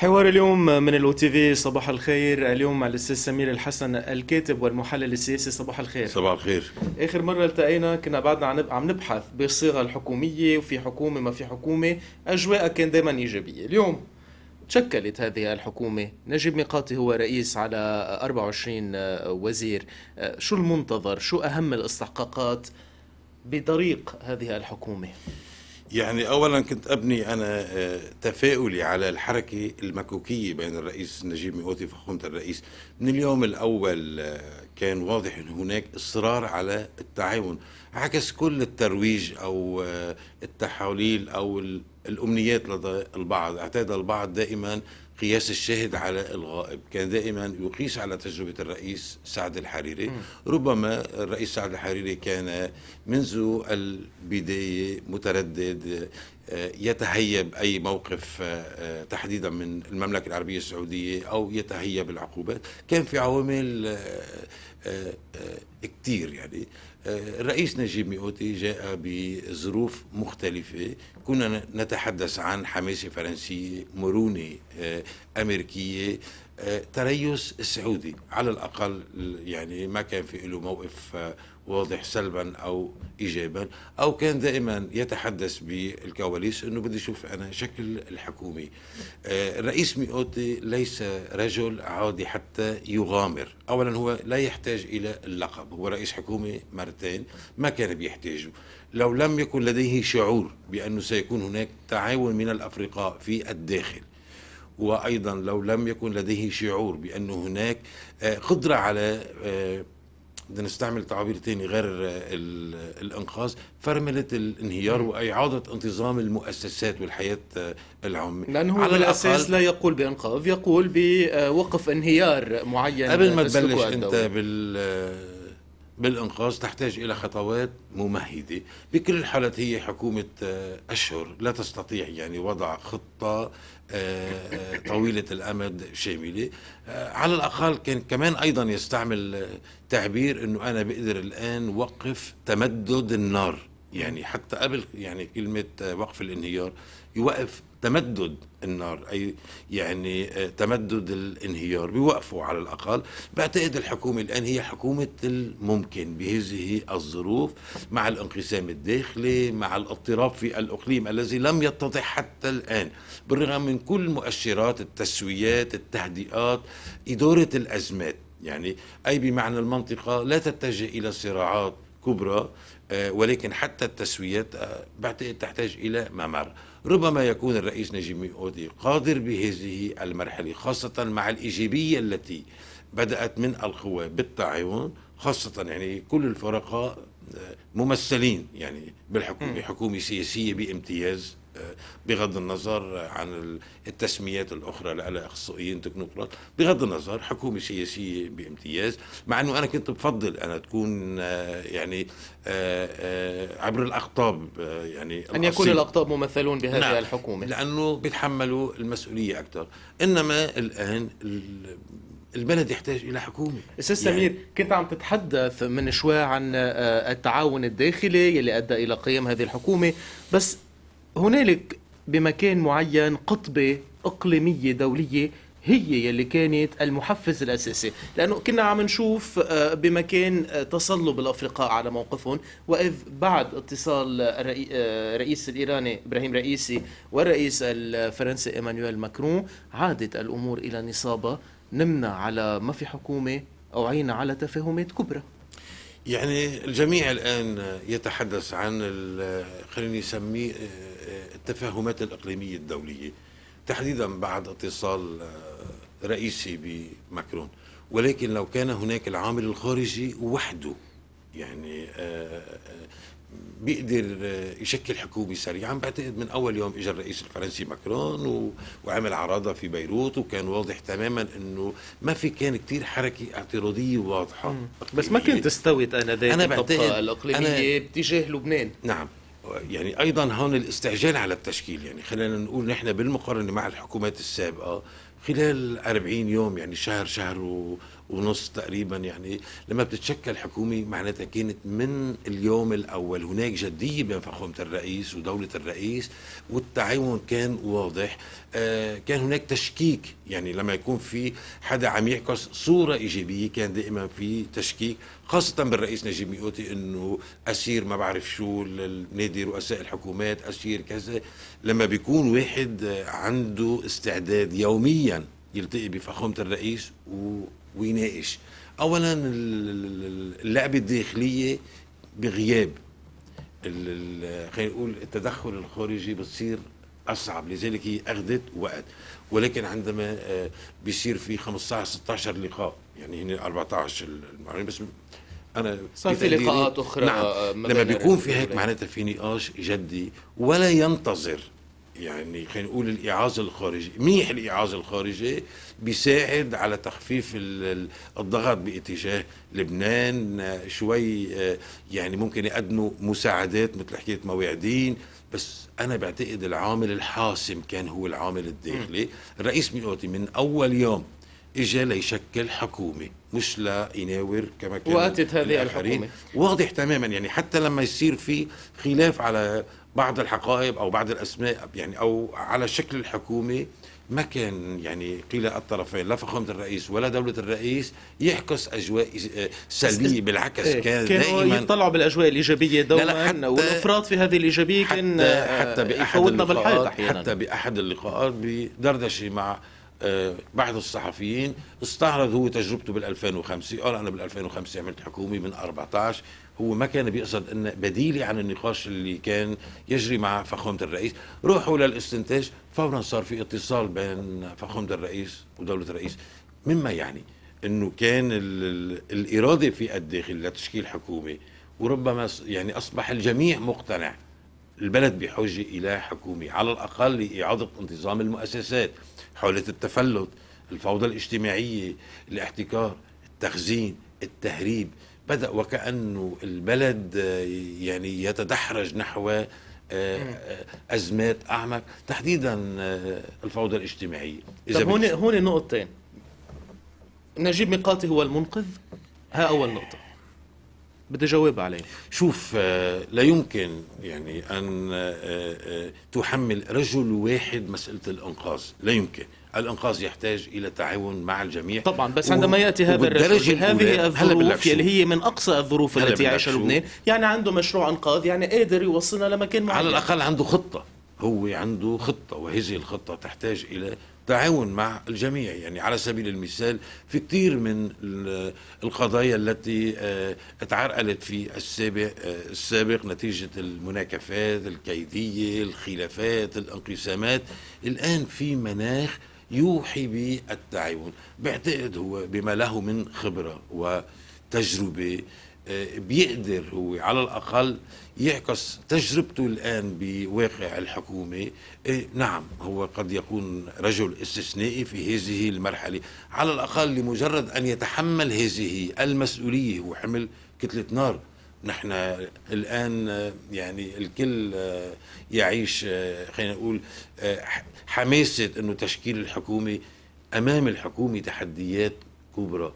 حوار اليوم من الاو تي في صباح الخير اليوم مع الاستاذ سمير الحسن الكاتب والمحلل السياسي صباح الخير صباح الخير اخر مره التقينا كنا بعدنا عم نبحث بالصيغه الحكوميه وفي حكومه ما في حكومه اجواء كان دائما ايجابيه اليوم تشكلت هذه الحكومة نجيب ميقاتي هو رئيس على 24 آه، وزير آه، شو المنتظر شو أهم الاستحقاقات بطريق هذه الحكومة يعني اولا كنت ابني انا آه، تفاؤلي على الحركه المكوكيه بين الرئيس نجيب ميقوتي وفخامه الرئيس من اليوم الاول آه، كان واضح ان هناك اصرار على التعاون عكس كل الترويج او آه، التحاليل او الامنيات لدى البعض اعتاد البعض دائما قياس الشاهد على الغائب كان دائما يقيس على تجربة الرئيس سعد الحريري ربما الرئيس سعد الحريري كان منذ البداية متردد آه، يتهيب أي موقف آه، آه، تحديدا من المملكة العربية السعودية أو يتهيب العقوبات كان في عوامل كتير يعني الرئيس نجيب ميوتي جاء بظروف مختلفة كنا نتحدث عن حماسة فرنسية مرونة آه، أمريكية آه، تريث سعودي على الأقل يعني ما كان في له موقف آه، واضح سلبا او ايجابا او كان دائما يتحدث بالكواليس انه بدي اشوف انا شكل الحكومه آه، الرئيس ميوتي ليس رجل عادي حتى يغامر اولا هو لا يحتاج الى اللقب هو رئيس حكومه مرتين ما كان بيحتاجه لو لم يكن لديه شعور بانه سيكون هناك تعاون من الافرقاء في الداخل وايضا لو لم يكن لديه شعور بانه هناك آه، قدره على آه، بدنا نستعمل تعابير تاني غير الانقاذ فرمله الانهيار واعاده انتظام المؤسسات والحياه آه، العامه لانه على الاساس لا يقول بانقاذ يقول بوقف انهيار معين قبل ما تبلش انت بال آه، بالإنقاذ تحتاج إلى خطوات ممهدة بكل الحالات هي حكومة آه، أشهر لا تستطيع يعني وضع خطة آه، آه، طويلة الأمد شاملة على الأقل كان كمان أيضا يستعمل تعبير أنه أنا بقدر الآن وقف تمدد النار يعني حتى قبل يعني كلمة وقف الانهيار يوقف تمدد النار أي يعني آه، تمدد الانهيار بيوقفوا على الأقل بعتقد الحكومة الآن هي حكومة الممكن بهذه الظروف مع الانقسام الداخلي مع الاضطراب في الأقليم الذي لم يتضح حتى الآن بالرغم من كل مؤشرات التسويات التهدئات إدارة الأزمات يعني أي بمعنى المنطقة لا تتجه إلى صراعات كبرى آه، ولكن حتى التسويات آه، بعتقد تحتاج إلى ممر ربما يكون الرئيس نجيب أودي قادر بهذه المرحلة خاصة مع الإيجابية التي بدأت من القوى بالتعاون خاصة يعني كل الفرقاء آه، ممثلين يعني بالحكومة حكومة سياسية بامتياز بغض النظر عن التسميات الاخرى لها اخصائيين تكنوقراط بغض النظر حكومه سياسيه بامتياز مع انه انا كنت بفضل انا تكون آه، يعني آه، آه، عبر الاقطاب يعني ان يكون الاقطاب ممثلون بهذه نعم. الحكومه لانه بيتحملوا المسؤوليه اكثر انما الان البلد يحتاج الى حكومه استاذ يعني سمير كنت عم تتحدث من شوي عن التعاون الداخلي يلي ادى الى قيام هذه الحكومه بس هنالك بمكان معين قطبة إقليمية دولية هي يلي كانت المحفز الاساسي لانه كنا عم نشوف آه، بمكان آه، تصلب الافرقاء على موقفهم واذ بعد اتصال الرئيس آه، الايراني ابراهيم رئيسي والرئيس الفرنسي ايمانويل ماكرون عادت الامور الى نصابها نمنا على ما في حكومه او عينا على تفاهمات كبرى يعني الجميع الان يتحدث عن خليني اسميه التفاهمات الإقليمية الدولية تحديدا بعد اتصال آه، رئيسي بماكرون ولكن لو كان هناك العامل الخارجي وحده يعني آه، آه، بيقدر يشكل حكومه سريعا بعتقد من اول يوم اجى الرئيس الفرنسي ماكرون وعمل عرضه في بيروت وكان واضح تماما انه ما في كان كثير حركه اعتراضيه واضحه بس ما كانت استوت انذاك الطبقه الاقليميه باتجاه لبنان نعم يعني ايضا هون الاستعجال على التشكيل يعني خلينا نقول نحن بالمقارنه مع الحكومات السابقه خلال 40 يوم يعني شهر شهر ونص تقريبا يعني لما بتتشكل حكومه معناتها كانت من اليوم الاول هناك جديه بين فخامه الرئيس ودوله الرئيس والتعاون كان واضح آه كان هناك تشكيك يعني لما يكون في حدا عم يعكس صوره ايجابيه كان دائما في تشكيك خاصة بالرئيس نجيب ميقوتي انه اسير ما بعرف شو نادي رؤساء الحكومات اسير كذا لما بيكون واحد عنده استعداد يوميا يلتقي بفخامة الرئيس و ويناقش اولا اللعبه الداخليه بغياب خلينا نقول التدخل الخارجي بتصير اصعب لذلك هي اخذت وقت ولكن عندما آه، بيصير في 15 16 لقاء يعني هن 14 المعلمين بس انا صار في لقاءات اخرى نعم آه، لما بيكون في هيك معناتها في نقاش جدي ولا ينتظر يعني خلينا نقول الايعاز الخارجي منيح الايعاز الخارجي بيساعد على تخفيف الضغط باتجاه لبنان شوي آه، يعني ممكن يقدموا مساعدات مثل حكيت مواعيدين بس انا بعتقد العامل الحاسم كان هو العامل الداخلي الرئيس ميوتي من اول يوم اجى ليشكل حكومه مش ليناور كما كان واتت هذه الحكومه واضح تماما يعني حتى لما يصير في خلاف على بعض الحقائب او بعض الاسماء يعني او على شكل الحكومه ما كان يعني قيل الطرفين لا فخامة الرئيس ولا دولة الرئيس يعكس أجواء آه، سلبية بالعكس كان كانوا دائما يطلعوا بالأجواء الإيجابية دوما لا لا والإفراط في هذه الإيجابية كان حتى آه، بأحد اللقاءات حتى بأحد اللقاءات بدردشة مع آه، بعض الصحفيين استعرض هو تجربته بال 2005 قال انا بال 2005 عملت حكومه من 14 هو ما كان بيقصد ان بديلي يعني عن النقاش اللي كان يجري مع فخامه الرئيس روحوا للاستنتاج فورا صار في اتصال بين فخامه الرئيس ودوله الرئيس مما يعني انه كان الاراده في الداخل لتشكيل حكومه وربما يعني اصبح الجميع مقتنع البلد بحاجه الى حكومه على الاقل لاعاده انتظام المؤسسات حاله التفلت الفوضى الاجتماعيه الاحتكار التخزين التهريب بدأ وكأنه البلد آه، يعني يتدحرج نحو آه، آه، أزمات أعمق تحديدا الفوضى الاجتماعية إذا هون هون نقطتين نجيب ميقاتي هو المنقذ ها أول نقطة بدي جواب عليه شوف لا يمكن يعني أن تحمل رجل واحد مسألة الإنقاذ لا يمكن الانقاذ يحتاج الى تعاون مع الجميع طبعا بس عندما ياتي هذا الرجل هذه الظروف اللي هي من اقصى الظروف التي يعيشها لبنان يعني عنده مشروع انقاذ يعني قادر يوصلنا لمكان معين على الاقل عنده خطه هو عنده خطه وهذه الخطه تحتاج الى تعاون مع الجميع يعني على سبيل المثال في كثير من القضايا التي آه، اتعرقلت في السابق آه، السابق نتيجه المناكفات الكيديه الخلافات الانقسامات الان في مناخ يوحي بالتعاون بعتقد هو بما له من خبرة وتجربة آه، بيقدر هو على الأقل يعكس تجربته الآن بواقع الحكومة آه، نعم هو قد يكون رجل استثنائي في هذه المرحلة على الأقل لمجرد أن يتحمل هذه المسؤولية هو حمل كتلة نار نحن الان يعني الكل آه، يعيش آه، خلينا نقول آه، حماسه انه تشكيل الحكومه امام الحكومه تحديات كبرى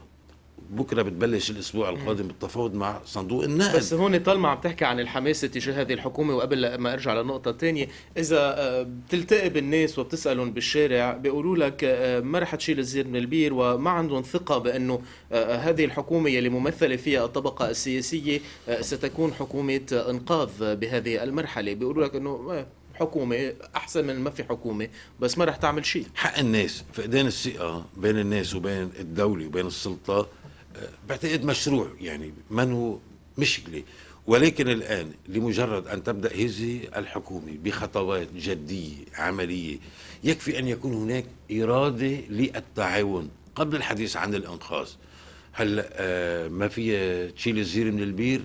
بكره بتبلش الاسبوع القادم بالتفاوض مع صندوق النقد بس هون طالما عم تحكي عن الحماسه تجاه هذه الحكومه وقبل ما ارجع لنقطه ثانيه اذا آه، بتلتقي بالناس وبتسالهم بالشارع بيقولوا لك آه، ما رح تشيل الزير من البير وما عندهم ثقه بانه آه، هذه الحكومه يلي ممثله فيها الطبقه السياسيه ستكون حكومه انقاذ بهذه المرحله بيقولوا لك انه حكومه احسن من ما في حكومه بس ما رح تعمل شيء حق الناس فقدان الثقه بين الناس وبين الدوله وبين السلطه بعتقد مشروع يعني منه مشكله ولكن الآن لمجرد أن تبدأ هذه الحكومة بخطوات جدية عملية يكفي أن يكون هناك إرادة للتعاون قبل الحديث عن الإنقاذ هل آه، ما في تشيل الزير من البير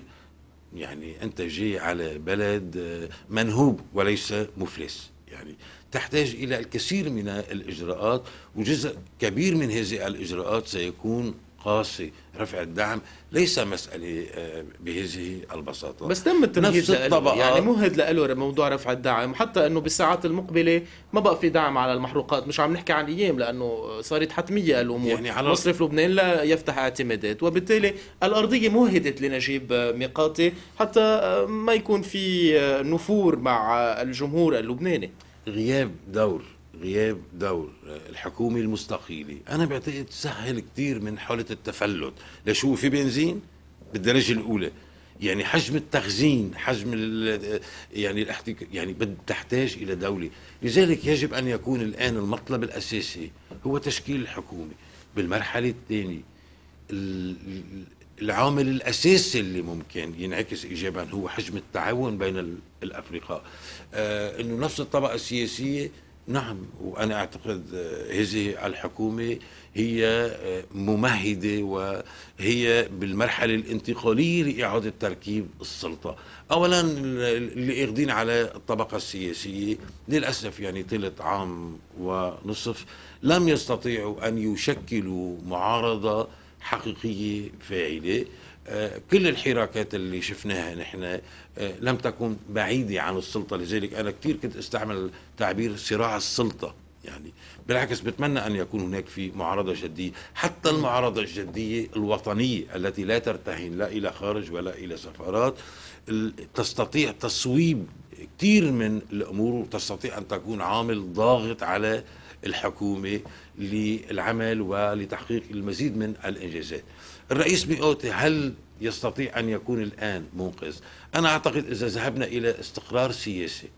يعني أنت جاي على بلد آه، منهوب وليس مفلس يعني تحتاج إلى الكثير من الإجراءات وجزء كبير من هذه الإجراءات سيكون قاسي رفع الدعم ليس مسألة آه، بهذه البساطة بس تم التنفيذ الطبقة يعني مهد له موضوع رفع الدعم حتى أنه بالساعات المقبلة ما بقى في دعم على المحروقات مش عم نحكي عن أيام لأنه صارت حتمية الأمور يعني على مصرف لبنان لا يفتح اعتمادات وبالتالي الأرضية مهدت لنجيب آه، ميقاتي حتى آه، ما يكون في نفور مع الجمهور اللبناني غياب دور غياب دور الحكومة المستقيلة أنا بعتقد سهل كثير من حالة التفلت لشو في بنزين بالدرجة الأولى يعني حجم التخزين حجم يعني الاحتك... يعني تحتاج الى دوله لذلك يجب ان يكون الان المطلب الاساسي هو تشكيل الحكومه بالمرحله الثانيه العامل الاساسي اللي ممكن ينعكس ايجابا هو حجم التعاون بين الافرقاء آه انه نفس الطبقه السياسيه نعم وأنا أعتقد آه، هذه الحكومة هي آه، ممهدة وهي بالمرحلة الانتقالية لإعادة تركيب السلطة أولا اللي اخذين على الطبقة السياسية للأسف يعني ثلث عام ونصف لم يستطيعوا أن يشكلوا معارضة حقيقية فاعلة كل الحراكات اللي شفناها نحن آه، لم تكن بعيدة عن السلطة لذلك أنا كثير كنت استعمل تعبير صراع السلطة يعني بالعكس بتمنى أن يكون هناك في معارضة جدية حتى المعارضة الجدية الوطنية التي لا ترتهن لا إلى خارج ولا إلى سفارات تستطيع تصويب كثير من الأمور وتستطيع أن تكون عامل ضاغط على الحكومة للعمل ولتحقيق المزيد من الإنجازات الرئيس ميوتي هل يستطيع أن يكون الآن منقذ أنا أعتقد إذا ذهبنا إلى استقرار سياسي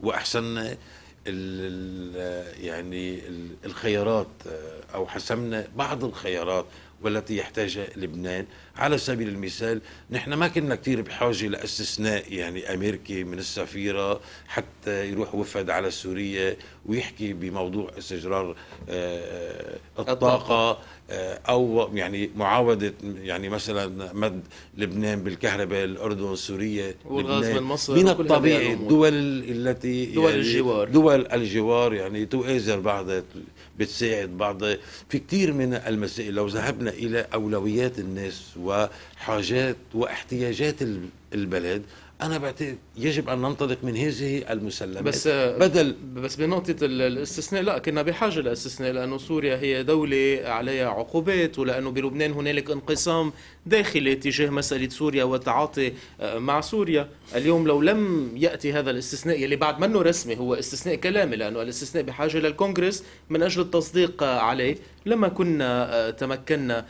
وأحسننا ال يعني الخيارات آه، أو حسمنا بعض الخيارات والتي يحتاجها لبنان على سبيل المثال نحن ما كنا كثير بحاجة لاستثناء يعني أمريكي من السفيرة حتى يروح وفد على سوريا ويحكي بموضوع استجرار آه، آه، الطاقة آه، او يعني معاوده يعني مثلا مد لبنان بالكهرباء الاردن سوريا والغاز من مصر من الطبيعي الدول التي دول يعني الجوار دول الجوار يعني تؤازر بعضها بتساعد بعضها في كثير من المسائل لو ذهبنا الى اولويات الناس وحاجات واحتياجات البلد انا بعتقد يجب ان ننطلق من هذه المسلمات بس آه، بدل بس بنقطه الاستثناء لا كنا بحاجه لاستثناء لانه سوريا هي دوله عليها عقوبات ولانه بلبنان هنالك انقسام داخلي تجاه مساله سوريا والتعاطي آه، مع سوريا اليوم لو لم ياتي هذا الاستثناء يلي بعد منه رسمي هو استثناء كلامي لانه الاستثناء بحاجه للكونغرس من اجل التصديق آه، عليه لما كنا تمكنا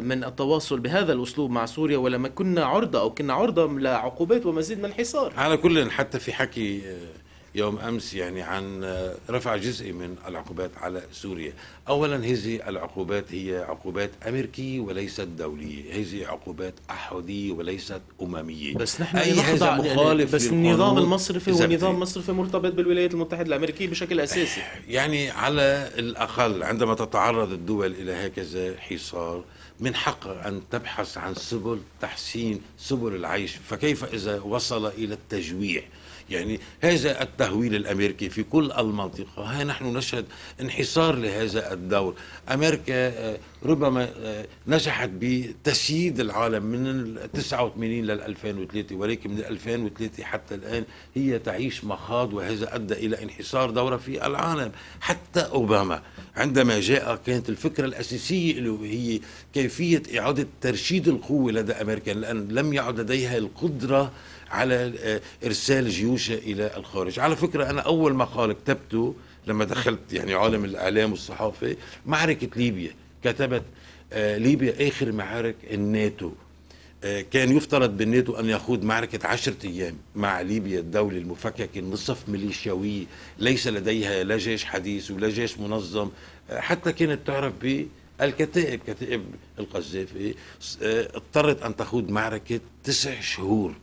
من التواصل بهذا الاسلوب مع سوريا ولما كنا عرضه او كنا عرضه لعقوبات ومزيد يزيد من حصار على كل حتى في حكي آه، يوم امس يعني عن آه، رفع جزء من العقوبات على سوريا، اولا هذه العقوبات هي عقوبات امريكيه وليست دوليه، هذه عقوبات احاديه وليست امميه بس نحن اي هذا يعني، مخالف بس النظام المصرفي والنظام المصرفي مرتبط بالولايات المتحده الامريكيه بشكل اساسي يعني على الاقل عندما تتعرض الدول الى هكذا حصار من حق أن تبحث عن سبل تحسين سبل العيش فكيف إذا وصل إلى التجويع يعني هذا التهويل الأمريكي في كل المنطقة ها نحن نشهد انحصار لهذا الدور أمريكا آه، ربما آه، نجحت بتسييد العالم من 89 لل 2003 ولكن من 2003 حتى الآن هي تعيش مخاض وهذا أدى إلى انحصار دورها في العالم حتى أوباما عندما جاء كانت الفكرة الأساسية له هي كيفية إعادة ترشيد القوة لدى أمريكا لأن لم يعد لديها القدرة على آه، ارسال جيوشها الى الخارج على فكره انا اول مقال كتبته لما دخلت يعني عالم الاعلام والصحافه معركه ليبيا كتبت آه، ليبيا اخر معارك الناتو آه، كان يفترض بالناتو أن يخوض معركة عشرة أيام مع ليبيا الدولة المفككة النصف ميليشياوية ليس لديها لا جيش حديث ولا جيش منظم حتى كانت تعرف بالكتائب كتائب القذافي اضطرت أن تخوض معركة تسع شهور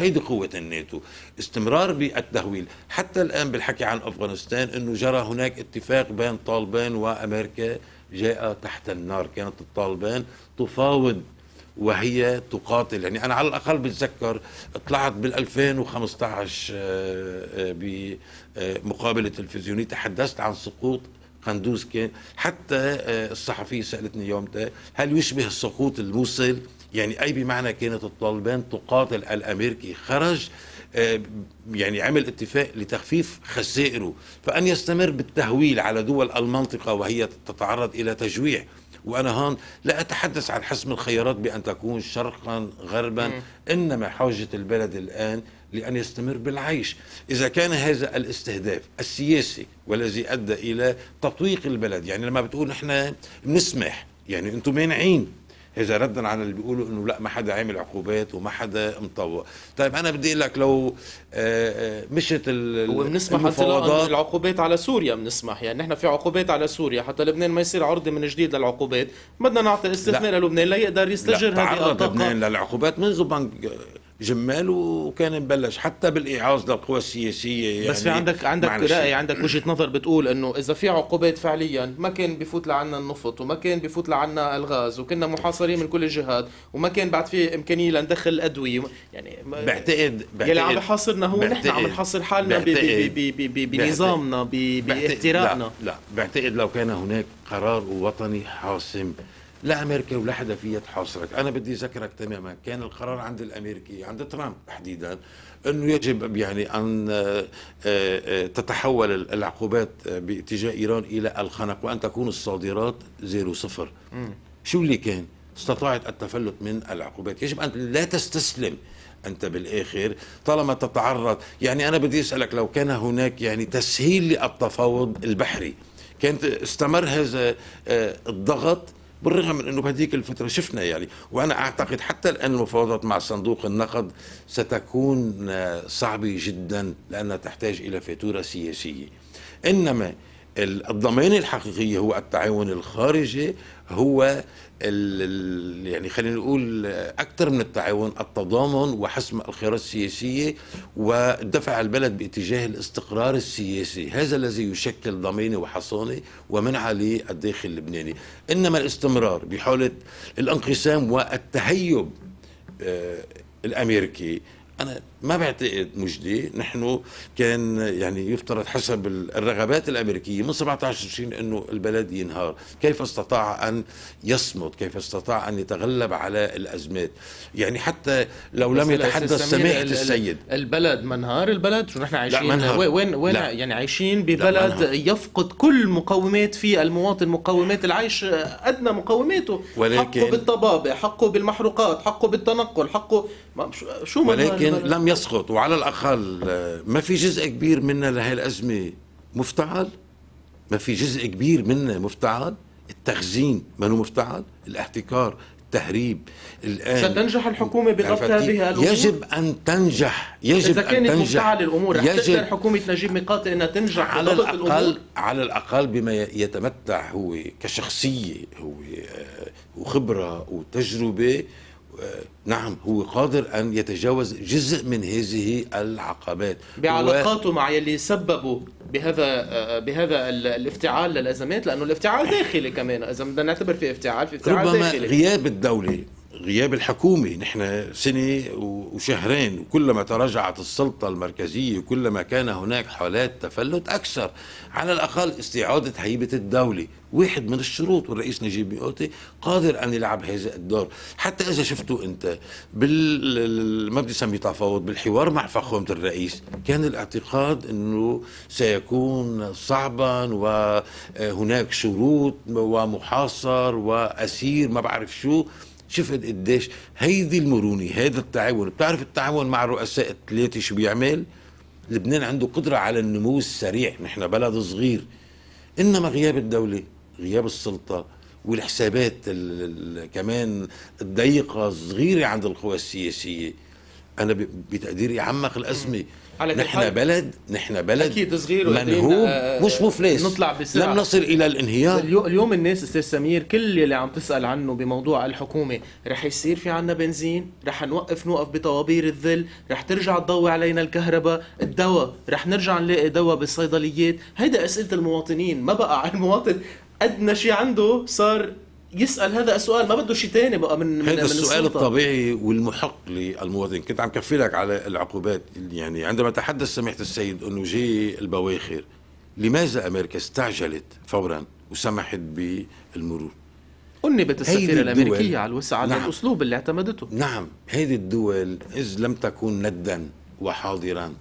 هيدي قوة الناتو استمرار بالتهويل حتى الآن بالحكي عن أفغانستان أنه جرى هناك اتفاق بين طالبان وأمريكا جاء تحت النار كانت الطالبان تفاوض وهي تقاتل يعني انا على الاقل بتذكر طلعت بال 2015 آه، آه، بمقابله تلفزيونيه تحدثت عن سقوط قندوز كان حتى آه، الصحفية سألتني يوم ده آه، هل يشبه السقوط الموصل يعني أي بمعنى كانت الطالبان تقاتل الأمريكي خرج آه، يعني عمل اتفاق لتخفيف خسائره فأن يستمر بالتهويل على دول المنطقة وهي تتعرض إلى تجويع وأنا هون لا أتحدث عن حسم الخيارات بأن تكون شرقا غربا إنما حوجة البلد الآن لأن يستمر بالعيش إذا كان هذا الاستهداف السياسي والذي أدى إلى تطويق البلد يعني لما بتقول نحن بنسمح يعني أنتم مانعين هذا ردا على اللي بيقولوا انه لا ما حدا عامل عقوبات وما حدا مطوق طيب انا بدي اقول لك لو آه، آه، مشت وبنسمح العقوبات على سوريا بنسمح يعني نحن في عقوبات على سوريا حتى لبنان ما يصير عرضه من جديد للعقوبات بدنا نعطي استثناء للبنان ليقدر يستجر هذه الطاقه لبنان للعقوبات منذ بنك جمال وكان مبلش حتى بالايعاظ للقوى السياسيه يعني بس في عندك عندك راي عندك وجهه نظر بتقول انه اذا في عقوبات فعليا ما كان بفوت لعنا النفط وما كان بفوت لعنا الغاز وكنا محاصرين من كل الجهات وما كان بعد في امكانيه لندخل الادويه يعني بعتقد بعتقد يلي عم يحاصرنا هو نحن عم نحاصر حالنا بنظامنا باحترامنا لا, لا بعتقد لو كان هناك قرار وطني حاسم لا امريكا ولا حدا فيها تحاصرك، انا بدي اذكرك تماما كان القرار عند الامريكي عند ترامب تحديدا انه يجب يعني ان آه، آه، آه، تتحول العقوبات باتجاه ايران الى الخنق وان تكون الصادرات زيرو صفر. م. شو اللي كان؟ استطاعت التفلت من العقوبات، يجب ان لا تستسلم انت بالاخر طالما تتعرض، يعني انا بدي اسالك لو كان هناك يعني تسهيل للتفاوض البحري كانت استمر هذا الضغط بالرغم من انه بهذيك الفتره شفنا يعني وانا اعتقد حتى الان المفاوضات مع صندوق النقد ستكون آه، صعبه جدا لانها تحتاج الى فاتوره سياسيه انما الضمان الحقيقي هو التعاون الخارجي هو يعني خلينا نقول اكثر من التعاون التضامن وحسم الخيارات السياسيه ودفع البلد باتجاه الاستقرار السياسي، هذا الذي يشكل ضمانه وحصانه ومنعه للداخل اللبناني، انما الاستمرار بحاله الانقسام والتهيب آه، الامريكي انا ما بعتقد مجدي نحن كان يعني يفترض حسب الرغبات الامريكيه من 17 تشرين انه البلد ينهار، كيف استطاع ان يصمد؟ كيف استطاع ان يتغلب على الازمات؟ يعني حتى لو لم يتحدث سماحه السيد البلد منهار البلد شو نحن عايشين لا وين وين لا. يعني عايشين ببلد يفقد كل مقومات فيه المواطن مقومات العيش ادنى مقوماته ولكن حقه بالطبابه، حقه بالمحروقات، حقه بالتنقل، حقه شو ولكن لم يسقط وعلى الاقل آه، ما في جزء كبير منا لهي الازمه مفتعل ما في جزء كبير منا مفتعل التخزين ما هو مفتعل الاحتكار التهريب الان ستنجح الحكومه بضبط هذه الامور يجب ان تنجح يجب اذا كانت مفتعله الامور رح تقدر حكومه نجيب ميقات انها تنجح على الاقل الأمور. على الاقل بما يتمتع هو كشخصيه هو آه، وخبره وتجربه نعم هو قادر أن يتجاوز جزء من هذه العقبات بعلاقاته و... مع يلي سببوا بهذا بهذا الافتعال للأزمات لأنه الافتعال داخلي كمان إذا بدنا نعتبر في افتعال في افتعال ربما داخلي. غياب الدولة غياب الحكومة نحن سنة وشهرين وكلما تراجعت السلطة المركزية وكلما كان هناك حالات تفلت أكثر على الأقل استعادة هيبة الدولة واحد من الشروط والرئيس نجيب ميقوتي قادر ان يلعب هذا الدور حتى اذا شفته انت بال ما بدي اسميه تفاوض بالحوار مع فخامه الرئيس كان الاعتقاد انه سيكون صعبا وهناك شروط ومحاصر واسير ما بعرف شو شفت قديش هيدي المرونه هذا التعاون بتعرف التعاون مع الرؤساء الثلاثه شو بيعمل لبنان عنده قدره على النمو السريع نحن بلد صغير انما غياب الدوله غياب السلطه والحسابات كمان الضيقه الصغيره عند القوى السياسيه انا بتقديري عمق الازمه على نحن بلد نحن بلد اكيد صغير منهوب آه، آه، مش مفلس نطلع بسرعه لم نصل الى الانهيار اليوم الناس استاذ سمير كل اللي عم تسال عنه بموضوع الحكومه رح يصير في عنا بنزين رح نوقف نوقف بطوابير الذل رح ترجع تضوي علينا الكهرباء الدواء رح نرجع نلاقي دواء بالصيدليات هيدا اسئله المواطنين ما بقى على المواطن ادنى شيء عنده صار يسال هذا السؤال ما بده شيء ثاني بقى من هذا من السؤال السلطة. الطبيعي والمحق للمواطن كنت عم كفي لك على العقوبات يعني عندما تحدث سماحه السيد انه جاي البواخر لماذا امريكا استعجلت فورا وسمحت بالمرور أنبت السفيرة الأمريكية على الوسع على نعم. الأسلوب اللي اعتمدته نعم هذه الدول إذ لم تكن ندا وحاضرا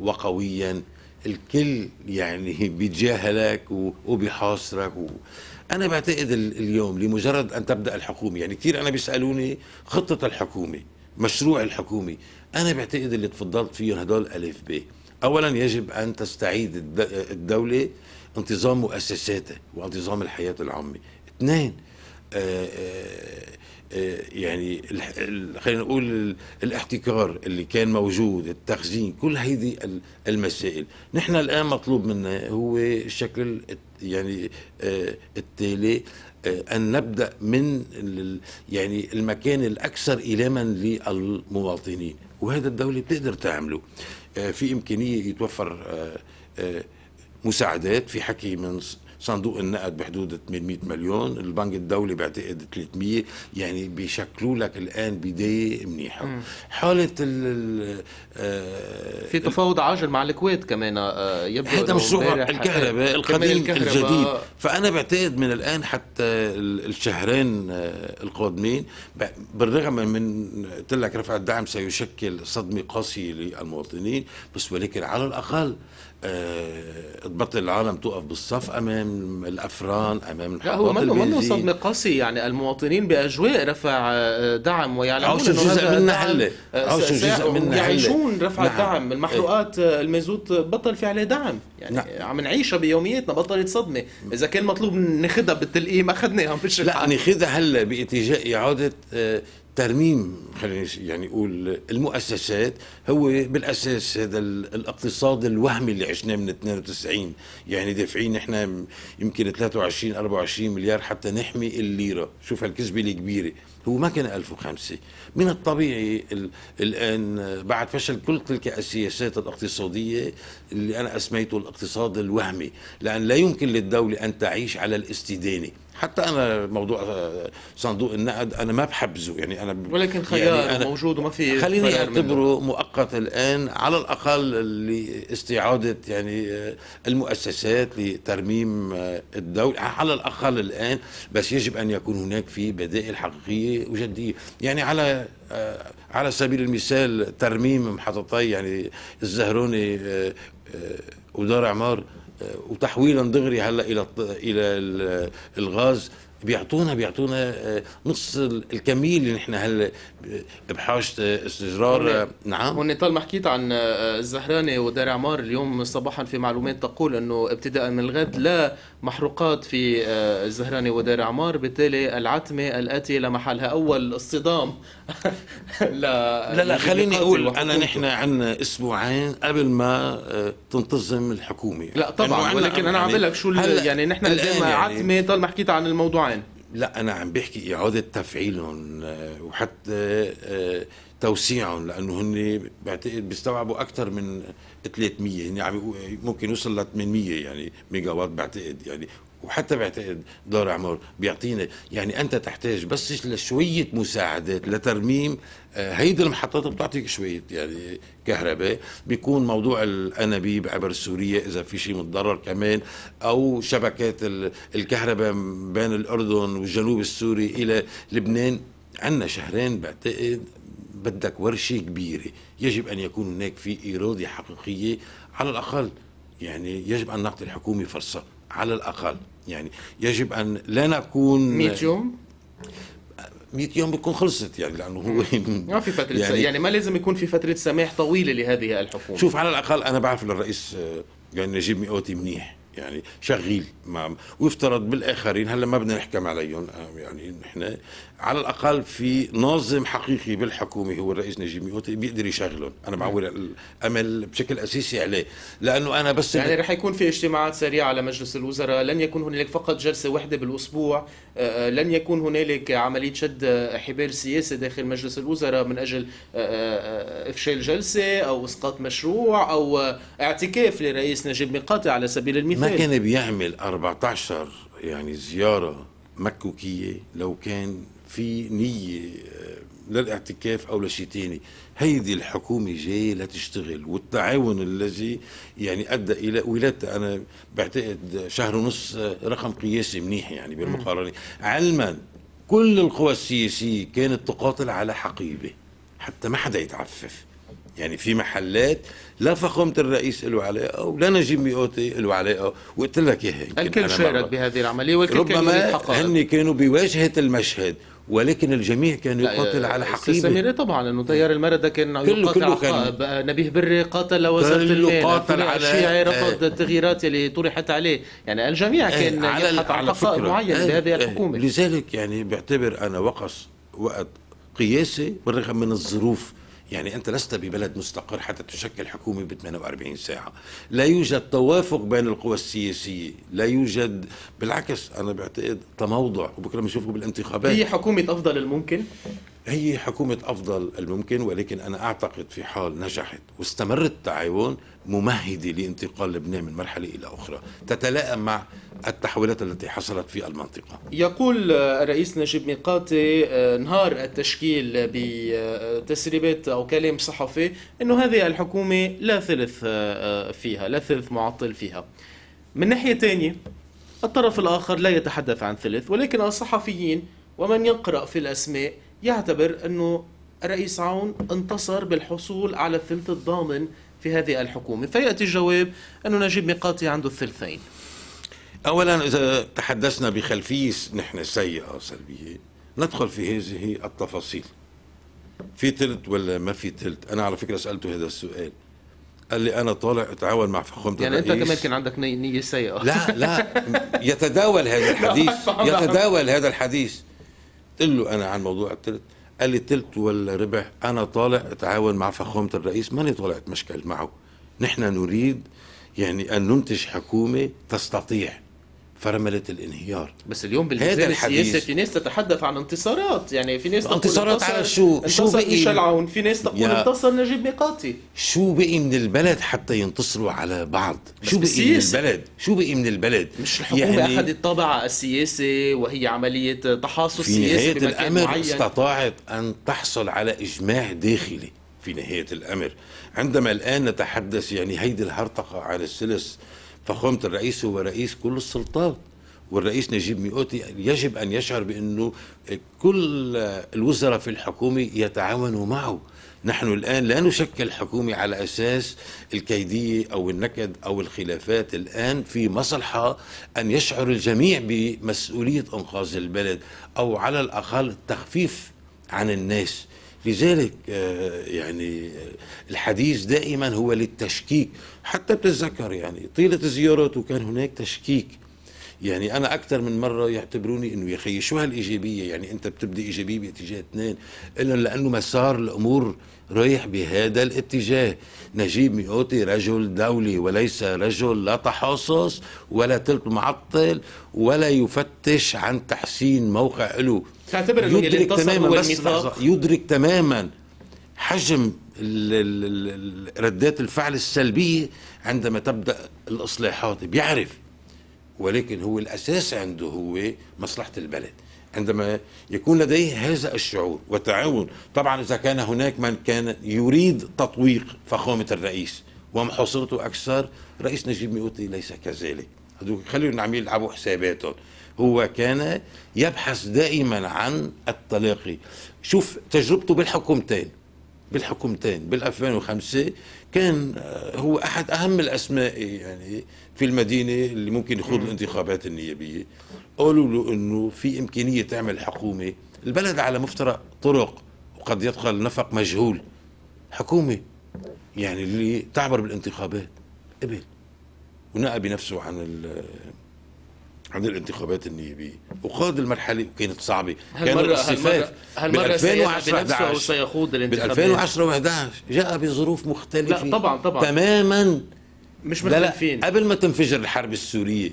وقويا الكل يعني بيتجاهلك وبيحاصرك و... انا بعتقد اليوم لمجرد ان تبدا الحكومه يعني كثير انا بيسالوني خطه الحكومه مشروع الحكومه انا بعتقد اللي تفضلت فيهم هدول الف ب اولا يجب ان تستعيد الدوله انتظام مؤسساتها وانتظام الحياه العامه اثنين آه، آه، آه، يعني خلينا نقول الاحتكار اللي كان موجود التخزين كل هذه المسائل نحن الان مطلوب منا هو الشكل يعني آه، التالي آه، ان نبدا من يعني المكان الاكثر ايلاما للمواطنين وهذا الدوله بتقدر تعمله في امكانيه يتوفر مساعدات في حكي من صندوق النقد بحدود 800 مليون البنك الدولي بعتقد 300 يعني بيشكلوا لك الان بدايه منيحه مم. حاله ال في آه، تفاوض عاجل مع الكويت كمان آه، يبدو هذا مشروع الكهرباء القديم الكهرباء الجديد فانا بعتقد من الان حتى الشهرين آه، القادمين بالرغم من قلت لك رفع الدعم سيشكل صدمه قاسيه للمواطنين بس ولكن على الاقل تبطل آه، العالم توقف بالصف امام الافران امام لا هو ما منه صدمه قاسي يعني المواطنين باجواء رفع آه، دعم ويعلمون انه جزء منا آه، هلا جزء منا يعيشون رفع نعم. الدعم إيه. المحروقات المازوت بطل في عليه دعم يعني نعم. عم نعيشها بيومياتنا بطلت صدمه اذا كان مطلوب ناخذها بالتلقيم اخذناها مش لا ناخذها هلا باتجاه اعاده ترميم خلينا يعني نقول المؤسسات هو بالاساس هذا الاقتصاد الوهمي اللي عشناه من 92 يعني دافعين نحن يمكن 23 24 مليار حتى نحمي الليره شوف هالكذبه الكبيره هو ما كان 1005 من الطبيعي الان بعد فشل كل تلك السياسات الاقتصاديه اللي انا اسميته الاقتصاد الوهمي لان لا يمكن للدوله ان تعيش على الاستدانه حتى انا موضوع آه، صندوق النقد انا ما بحبزه يعني انا ولكن يعني خيار يعني أنا موجود وما في خليني اعتبره مؤقت الان على الاقل لاستعاده يعني آه، المؤسسات لترميم آه، الدوله على الاقل الان بس يجب ان يكون هناك في بدائل حقيقيه وجديه يعني على على سبيل المثال ترميم محطتي يعني الزهروني ودار عمار وتحويلا دغري هلا الى الى الغاز بيعطونا بيعطونا آه، نص الكميه اللي نحن هلا آه، بحاجه آه، استجرار نعم هون طالما حكيت عن الزهراني ودار عمار اليوم صباحا في معلومات تقول انه ابتداء من الغد لا محروقات في الزهراني ودار عمار بالتالي العتمه الاتيه لمحلها اول اصطدام لا لا, لا خليني اقول انا نحن عندنا اسبوعين قبل ما تنتظم الحكومه لا طبعا ولكن انا عم يعني لك شو يعني نحن يعني عتمه طالما حكيت عن الموضوعين لا انا عم بحكي اعاده تفعيلهم آه، وحتى آه، آه، توسيعهم لانه هن بعتقد بيستوعبوا اكثر من 300 هن عم ممكن يوصل ل 800 يعني ميجا وات بعتقد يعني وحتى بعتقد دار عمر بيعطينا يعني انت تحتاج بس لشويه مساعدات لترميم هيدي المحطات بتعطيك شويه يعني كهرباء بيكون موضوع الانابيب عبر سوريا اذا في شيء متضرر كمان او شبكات الكهرباء بين الاردن والجنوب السوري الى لبنان عندنا شهرين بعتقد بدك ورشه كبيره يجب ان يكون هناك في اراده حقيقيه على الاقل يعني يجب ان نعطي الحكومه فرصه على الاقل يعني يجب ان لا نكون 100 يوم 100 يوم بيكون خلصت يعني لانه هو ما في فتره يعني, يعني ما لازم يكون في فتره سماح طويله لهذه الحكومه شوف على الاقل انا بعرف الرئيس آه، يعني نجيب مئوتي منيح يعني شغيل ما ويفترض بالاخرين هلا ما بدنا نحكم عليهم آه، يعني نحن على الاقل في ناظم حقيقي بالحكومه هو الرئيس نجيب ميقوتي بيقدر يشغلهم انا معول نعم. الامل بشكل اساسي عليه لانه انا بس يعني رح يكون في اجتماعات سريعه لمجلس الوزراء لن يكون هنالك فقط جلسه واحده بالاسبوع أه، أه، لن يكون هنالك عمليه شد حبال سياسي داخل مجلس الوزراء من اجل أه، افشال جلسه او اسقاط مشروع او اعتكاف لرئيس نجيب ميقاتي على سبيل المثال ما كان بيعمل 14 يعني زياره مكوكيه لو كان في نية آه، للاعتكاف او لشيء ثاني، هيدي الحكومه جايه لتشتغل والتعاون الذي يعني ادى الى ولادتها انا بعتقد شهر ونص آه، رقم قياسي منيح يعني بالمقارنه، علما كل القوى السياسيه كانت تقاتل على حقيبه حتى ما حدا يتعفف. يعني في محلات لا فخامة الرئيس له علاقة ولا نجيب ميوتي له علاقة وقلت لك إياها الكل شارك بهذه العملية والكل ربما هن كانوا بواجهة المشهد ولكن الجميع كان يقاتل على حقيبه سميري إيه طبعا انه تيار المرده كان كله يقاتل كله كان نبيه بري قاتل وزاره المال قاتل على الشيعي آه. رفض التغييرات اللي طرحت عليه يعني الجميع آه، كان على يبحث عن بهذه آه، الحكومه لذلك يعني بعتبر انا وقص وقت قياسي بالرغم من الظروف يعني أنت لست ببلد مستقر حتى تشكل حكومة ب 48 ساعة لا يوجد توافق بين القوى السياسية لا يوجد بالعكس أنا بعتقد تموضع وبكرة بنشوفه بالانتخابات هي حكومة أفضل الممكن هي حكومة أفضل الممكن ولكن أنا أعتقد في حال نجحت واستمر التعاون ممهدة لانتقال لبنان من مرحلة إلى أخرى تتلائم مع التحولات التي حصلت في المنطقة يقول الرئيس نجيب ميقاتي آه، نهار التشكيل بتسريبات أو كلام صحفي أنه هذه الحكومة لا ثلث آه، آه، فيها لا ثلث معطل فيها من ناحية ثانية الطرف الآخر لا يتحدث عن ثلث ولكن الصحفيين ومن يقرأ في الأسماء يعتبر أنه رئيس عون انتصر بالحصول على الثلث الضامن في هذه الحكومة فيأتي الجواب أنه نجيب ميقاتي عنده الثلثين أولا إذا تحدثنا بخلفية نحن سيئة أو سلبية ندخل في هذه التفاصيل في ثلث ولا ما في ثلث؟ أنا على فكرة سألته هذا السؤال قال لي انا طالع اتعاون مع فخامه يعني الرئيس يعني انت كمان كان عندك نيه سيئه لا لا يتداول هذا الحديث يتداول هذا الحديث قلت له انا عن موضوع التلت قال لي تلت ولا ربح انا طالع اتعاون مع فخامه الرئيس ماني طالع اتمشكل معه نحن نريد يعني ان ننتج حكومه تستطيع فرملة الانهيار بس اليوم بالجزائر السياسه في ناس تتحدث عن انتصارات يعني في ناس تقول انتصارات على شو شو بقي ميشيل عون في ناس تقول انتصر نجيب ميقاتي شو بقي من البلد حتى ينتصروا على بعض شو بقي من البلد شو بقي من البلد مش الحكومة يعني أخذت طابع السياسي وهي عملية تحاصص سياسي في نهاية الأمر معين. استطاعت أن تحصل على إجماع داخلي في نهاية الأمر عندما الآن نتحدث يعني هيدي الهرطقة على السلس فخامه الرئيس هو رئيس كل السلطات والرئيس نجيب ميقوتي يجب ان يشعر بانه كل الوزراء في الحكومه يتعاونوا معه نحن الان لا نشكل حكومه على اساس الكيديه او النكد او الخلافات الان في مصلحه ان يشعر الجميع بمسؤوليه انقاذ البلد او على الاقل التخفيف عن الناس لذلك آه، يعني آه، الحديث دائما هو للتشكيك حتى بتتذكر يعني طيلة زيارته كان هناك تشكيك يعني انا اكثر من مره يعتبروني انه يا اخي شو هالايجابيه يعني انت بتبدي ايجابيه باتجاه اثنين الا لانه مسار الامور رايح بهذا الاتجاه نجيب ميوتي رجل دولي وليس رجل لا تحصص ولا تلت معطل ولا يفتش عن تحسين موقع له تعتبر يدرك تماما بس يدرك تماما حجم ردات الفعل السلبيه عندما تبدا الاصلاحات بيعرف ولكن هو الأساس عنده هو مصلحة البلد عندما يكون لديه هذا الشعور والتعاون طبعا إذا كان هناك من كان يريد تطويق فخامة الرئيس ومحاصرته أكثر رئيس نجيب ميوتي ليس كذلك هذول خليهم عم يلعبوا حساباتهم هو كان يبحث دائما عن التلاقي شوف تجربته بالحكومتين بالحكومتين بال 2005 كان آه، هو احد اهم الاسماء يعني في المدينه اللي ممكن يخوض الانتخابات النيابيه قالوا له انه في امكانيه تعمل حكومه البلد على مفترق طرق وقد يدخل نفق مجهول حكومه يعني اللي تعبر بالانتخابات قبل ونقى بنفسه عن ال عن الانتخابات النيابيه وقاد المرحله وكانت صعبه كان الصفات هل مره سيخوض الانتخابات بال 2010 و11 جاء بظروف مختلفه لا طبعا طبعا تماما مش مختلفين لا, لا قبل ما تنفجر الحرب السوريه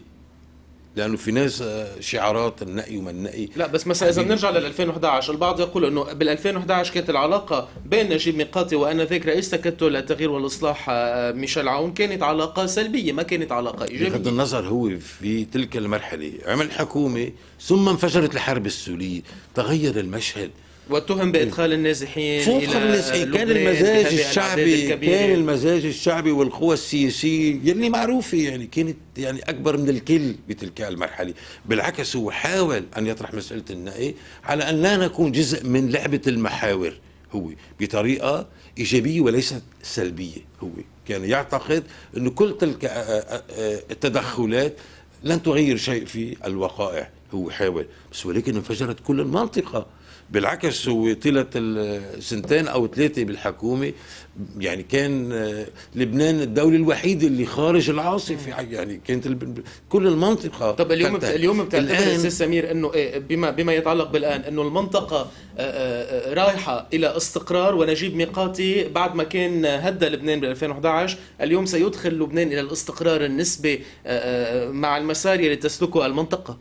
لانه في ناس آه، شعارات النقي وما النقي لا بس مثلا اذا بنرجع لل 2011 البعض يقول انه بال 2011 كانت العلاقه بين نجيب ميقاتي وانذاك رئيس تكتل التغيير والاصلاح آه، ميشيل عون كانت علاقه سلبيه ما كانت علاقه ايجابيه بغض النظر هو في تلك المرحله عمل حكومه ثم انفجرت الحرب السوريه تغير المشهد واتهم بادخال النازحين فوق النازحين كان المزاج الشعبي كان المزاج الشعبي والقوى السياسيه يلي يعني معروفه يعني كانت يعني اكبر من الكل بتلك المرحله بالعكس هو حاول ان يطرح مساله النقي على ان لا نكون جزء من لعبه المحاور هو بطريقه ايجابيه وليست سلبيه هو كان يعتقد انه كل تلك التدخلات لن تغير شيء في الوقائع هو حاول بس ولكن انفجرت كل المنطقه بالعكس هو طلعت سنتين او ثلاثه بالحكومه يعني كان آه، لبنان الدولة الوحيدة اللي خارج العاصفة يعني, يعني كانت كل المنطقة طب اليوم بت... اليوم بتعتبر استاذ سمير انه آه، بما بما يتعلق بالان انه المنطقة آه، رايحة الى استقرار ونجيب ميقاتي بعد ما كان هدى لبنان بال 2011 اليوم سيدخل لبنان الى الاستقرار النسبي مع المسار اللي تسلكه المنطقة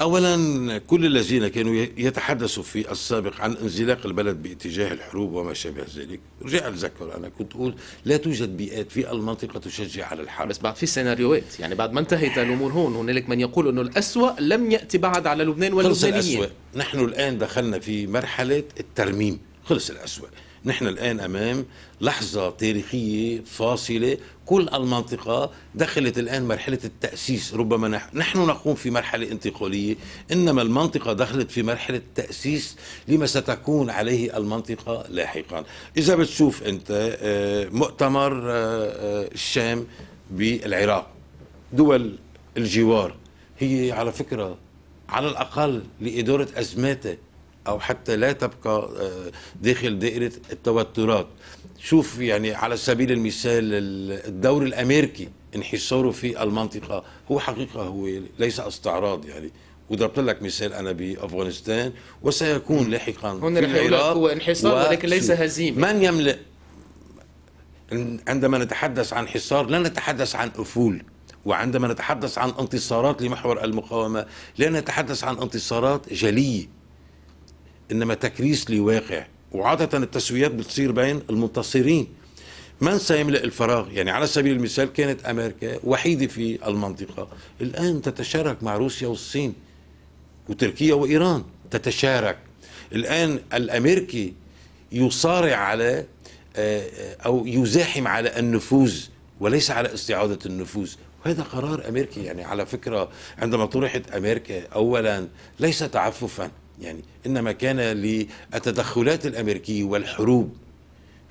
أولا كل الذين كانوا يتحدثوا في السابق عن انزلاق البلد باتجاه الحروب وما شابه ذلك رجع أتذكر أنا كنت أقول لا توجد بيئات في المنطقة تشجع على الحرب بس بعد في سيناريوهات يعني بعد ما انتهت الأمور هون هنالك من يقول أنه الأسوأ لم يأتي بعد على لبنان واللبنانيين نحن الآن دخلنا في مرحلة الترميم خلص الأسوأ نحن الآن أمام لحظة تاريخية فاصلة كل المنطقة دخلت الآن مرحلة التأسيس ربما نحن نقوم في مرحلة انتقالية إنما المنطقة دخلت في مرحلة تأسيس لما ستكون عليه المنطقة لاحقا إذا بتشوف أنت آه، مؤتمر آه، آه، الشام بالعراق دول الجوار هي على فكرة على الأقل لإدارة أزماته أو حتى لا تبقى داخل دائرة التوترات شوف يعني على سبيل المثال الدور الامريكي انحصاره في المنطقه هو حقيقه هو ليس استعراض يعني وضربت لك مثال انا بافغانستان وسيكون لاحقا هنا في العراق هو انحصار ولكن ليس هزيمه من يملأ عندما نتحدث عن حصار لا نتحدث عن افول وعندما نتحدث عن انتصارات لمحور المقاومه لا نتحدث عن انتصارات جليه انما تكريس لواقع وعادة التسويات بتصير بين المنتصرين من سيملأ الفراغ يعني على سبيل المثال كانت أمريكا وحيدة في المنطقة الآن تتشارك مع روسيا والصين وتركيا وإيران تتشارك الآن الأمريكي يصارع على آه، آه، أو يزاحم على النفوذ وليس على استعادة النفوذ وهذا قرار أمريكي يعني على فكرة عندما طرحت أمريكا أولا ليس تعففا يعني إنما كان للتدخلات الأمريكية والحروب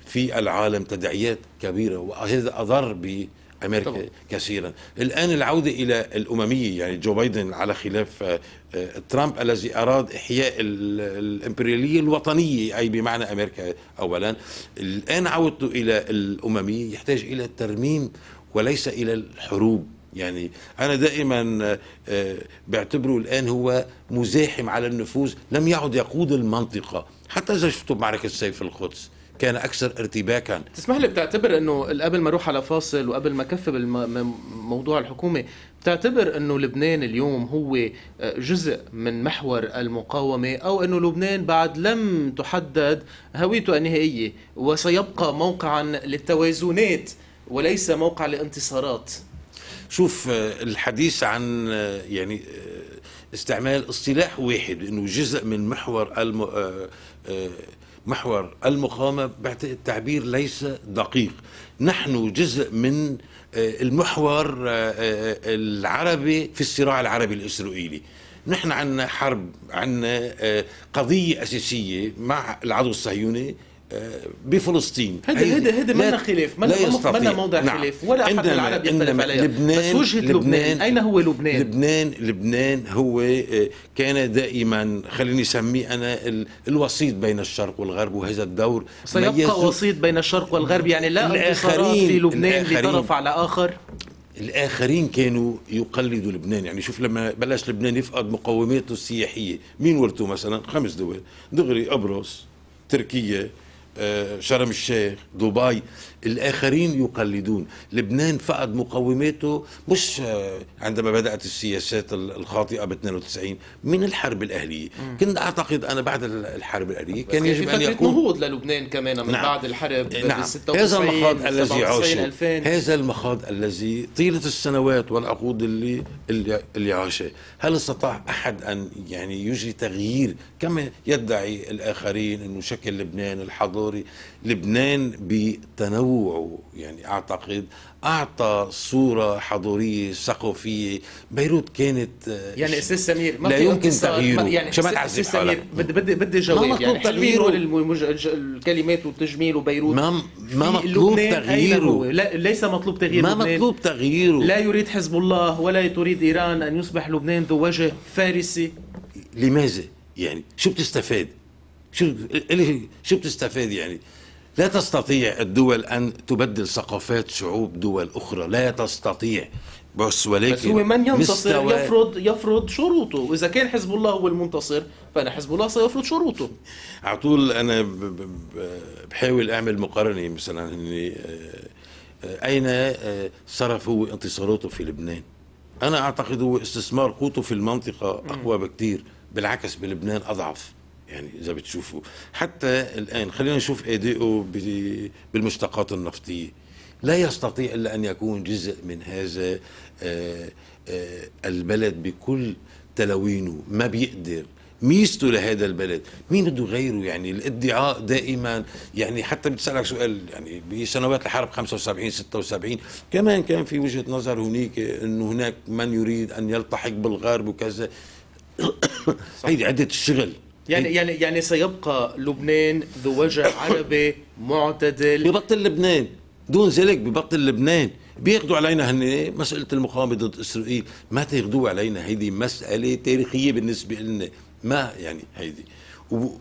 في العالم تداعيات كبيرة وهذا أضر بأمريكا طبعا. كثيرا الآن العودة إلى الأممية يعني جو بايدن على خلاف آه، آه، ترامب الذي أراد إحياء الإمبريالية الوطنية أي بمعنى أمريكا أولا الآن عودته إلى الأممية يحتاج إلى الترميم وليس إلى الحروب يعني أنا دائما آه، بعتبره الآن هو مزاحم على النفوذ لم يعد يقود المنطقة حتى إذا شفته بمعركة سيف القدس كان اكثر ارتباكا تسمح لي بتعتبر انه قبل ما اروح على فاصل وقبل ما كفي بموضوع الحكومه بتعتبر انه لبنان اليوم هو آه، جزء من محور المقاومه او انه لبنان بعد لم تحدد هويته النهائيه وسيبقى موقعا للتوازنات وليس موقع لانتصارات شوف آه، الحديث عن آه، يعني آه، استعمال اصطلاح واحد انه جزء من محور الم... محور المقاومه بعتقد التعبير ليس دقيق نحن جزء من المحور العربي في الصراع العربي الاسرائيلي نحن عندنا حرب عندنا قضيه اساسيه مع العدو الصهيوني بفلسطين هذا هذا هذا ما خلاف ما ما موضع نعم. خلاف ولا احد العرب يختلف عليه لبنان بس وجهه لبنان, لبنان اين هو لبنان؟ لبنان لبنان هو آه، كان دائما خليني اسميه انا الوسيط بين الشرق والغرب وهذا الدور سيبقى وسيط بين الشرق والغرب يعني لا الاخرين في لبنان لطرف على اخر الاخرين كانوا يقلدوا لبنان يعني شوف لما بلش لبنان يفقد مقوماته السياحيه مين ورثوا مثلا خمس دول دغري قبرص تركيا شرم الشيخ دبي الآخرين يقلدون لبنان فقد مقوماته مش آه، عندما بدأت السياسات الخاطئة ب 92 من الحرب الأهلية كنت أعتقد أنا بعد الحرب الأهلية كان يجب أن يكون نهوض للبنان كمان من نعم. بعد الحرب نعم. هذا المخاض الذي عاشه هذا المخاض الذي طيلة السنوات والعقود اللي اللي, اللي عاشه هل استطاع أحد أن يعني يجري تغيير كما يدعي الآخرين أنه شكل لبنان الحضاري لبنان بتنوع بروعه يعني أعتقد أعطى صورة حضورية ثقافية بيروت كانت آه، يعني أستاذ سمير ما لا يمكن تغييره يعني شو ما تعذب حالك بدي بدي بدي جواب يعني تغييره الكلمات والتجميل وبيروت ما ما مطلوب تغييره لا ليس مطلوب تغييره ما مطلوب تغييره لا يريد حزب الله ولا تريد إيران أن يصبح لبنان ذو وجه فارسي لماذا يعني شو بتستفاد شو شو بتستفاد يعني لا تستطيع الدول أن تبدل ثقافات شعوب دول أخرى لا تستطيع بس ولكن بس هو من ينتصر يفرض يفرض شروطه اذا كان حزب الله هو المنتصر فانا حزب الله سيفرض شروطه على طول انا بحاول اعمل مقارنه مثلا اني آه، اين آه، صرف هو انتصاراته في لبنان انا اعتقد هو استثمار قوته في المنطقه اقوى بكثير بالعكس بلبنان اضعف يعني اذا بتشوفوا حتى الان خلينا نشوف ادائه بالمشتقات النفطيه لا يستطيع الا ان يكون جزء من هذا آه، آه، البلد بكل تلوينه ما بيقدر ميزته لهذا البلد مين بده غيره يعني الادعاء دائما يعني حتى بتسألك سؤال يعني بسنوات الحرب 75 76 كمان كان في وجهة نظر هناك انه هناك من يريد ان يلتحق بالغرب وكذا هيدي عدة الشغل يعني إيه. يعني يعني سيبقى لبنان ذو وجه عربي معتدل ببطل لبنان دون ذلك ببطل لبنان بياخذوا علينا هن مسألة المقاومة ضد إسرائيل ما تاخذوها علينا هيدي مسألة تاريخية بالنسبة لنا ما يعني هيدي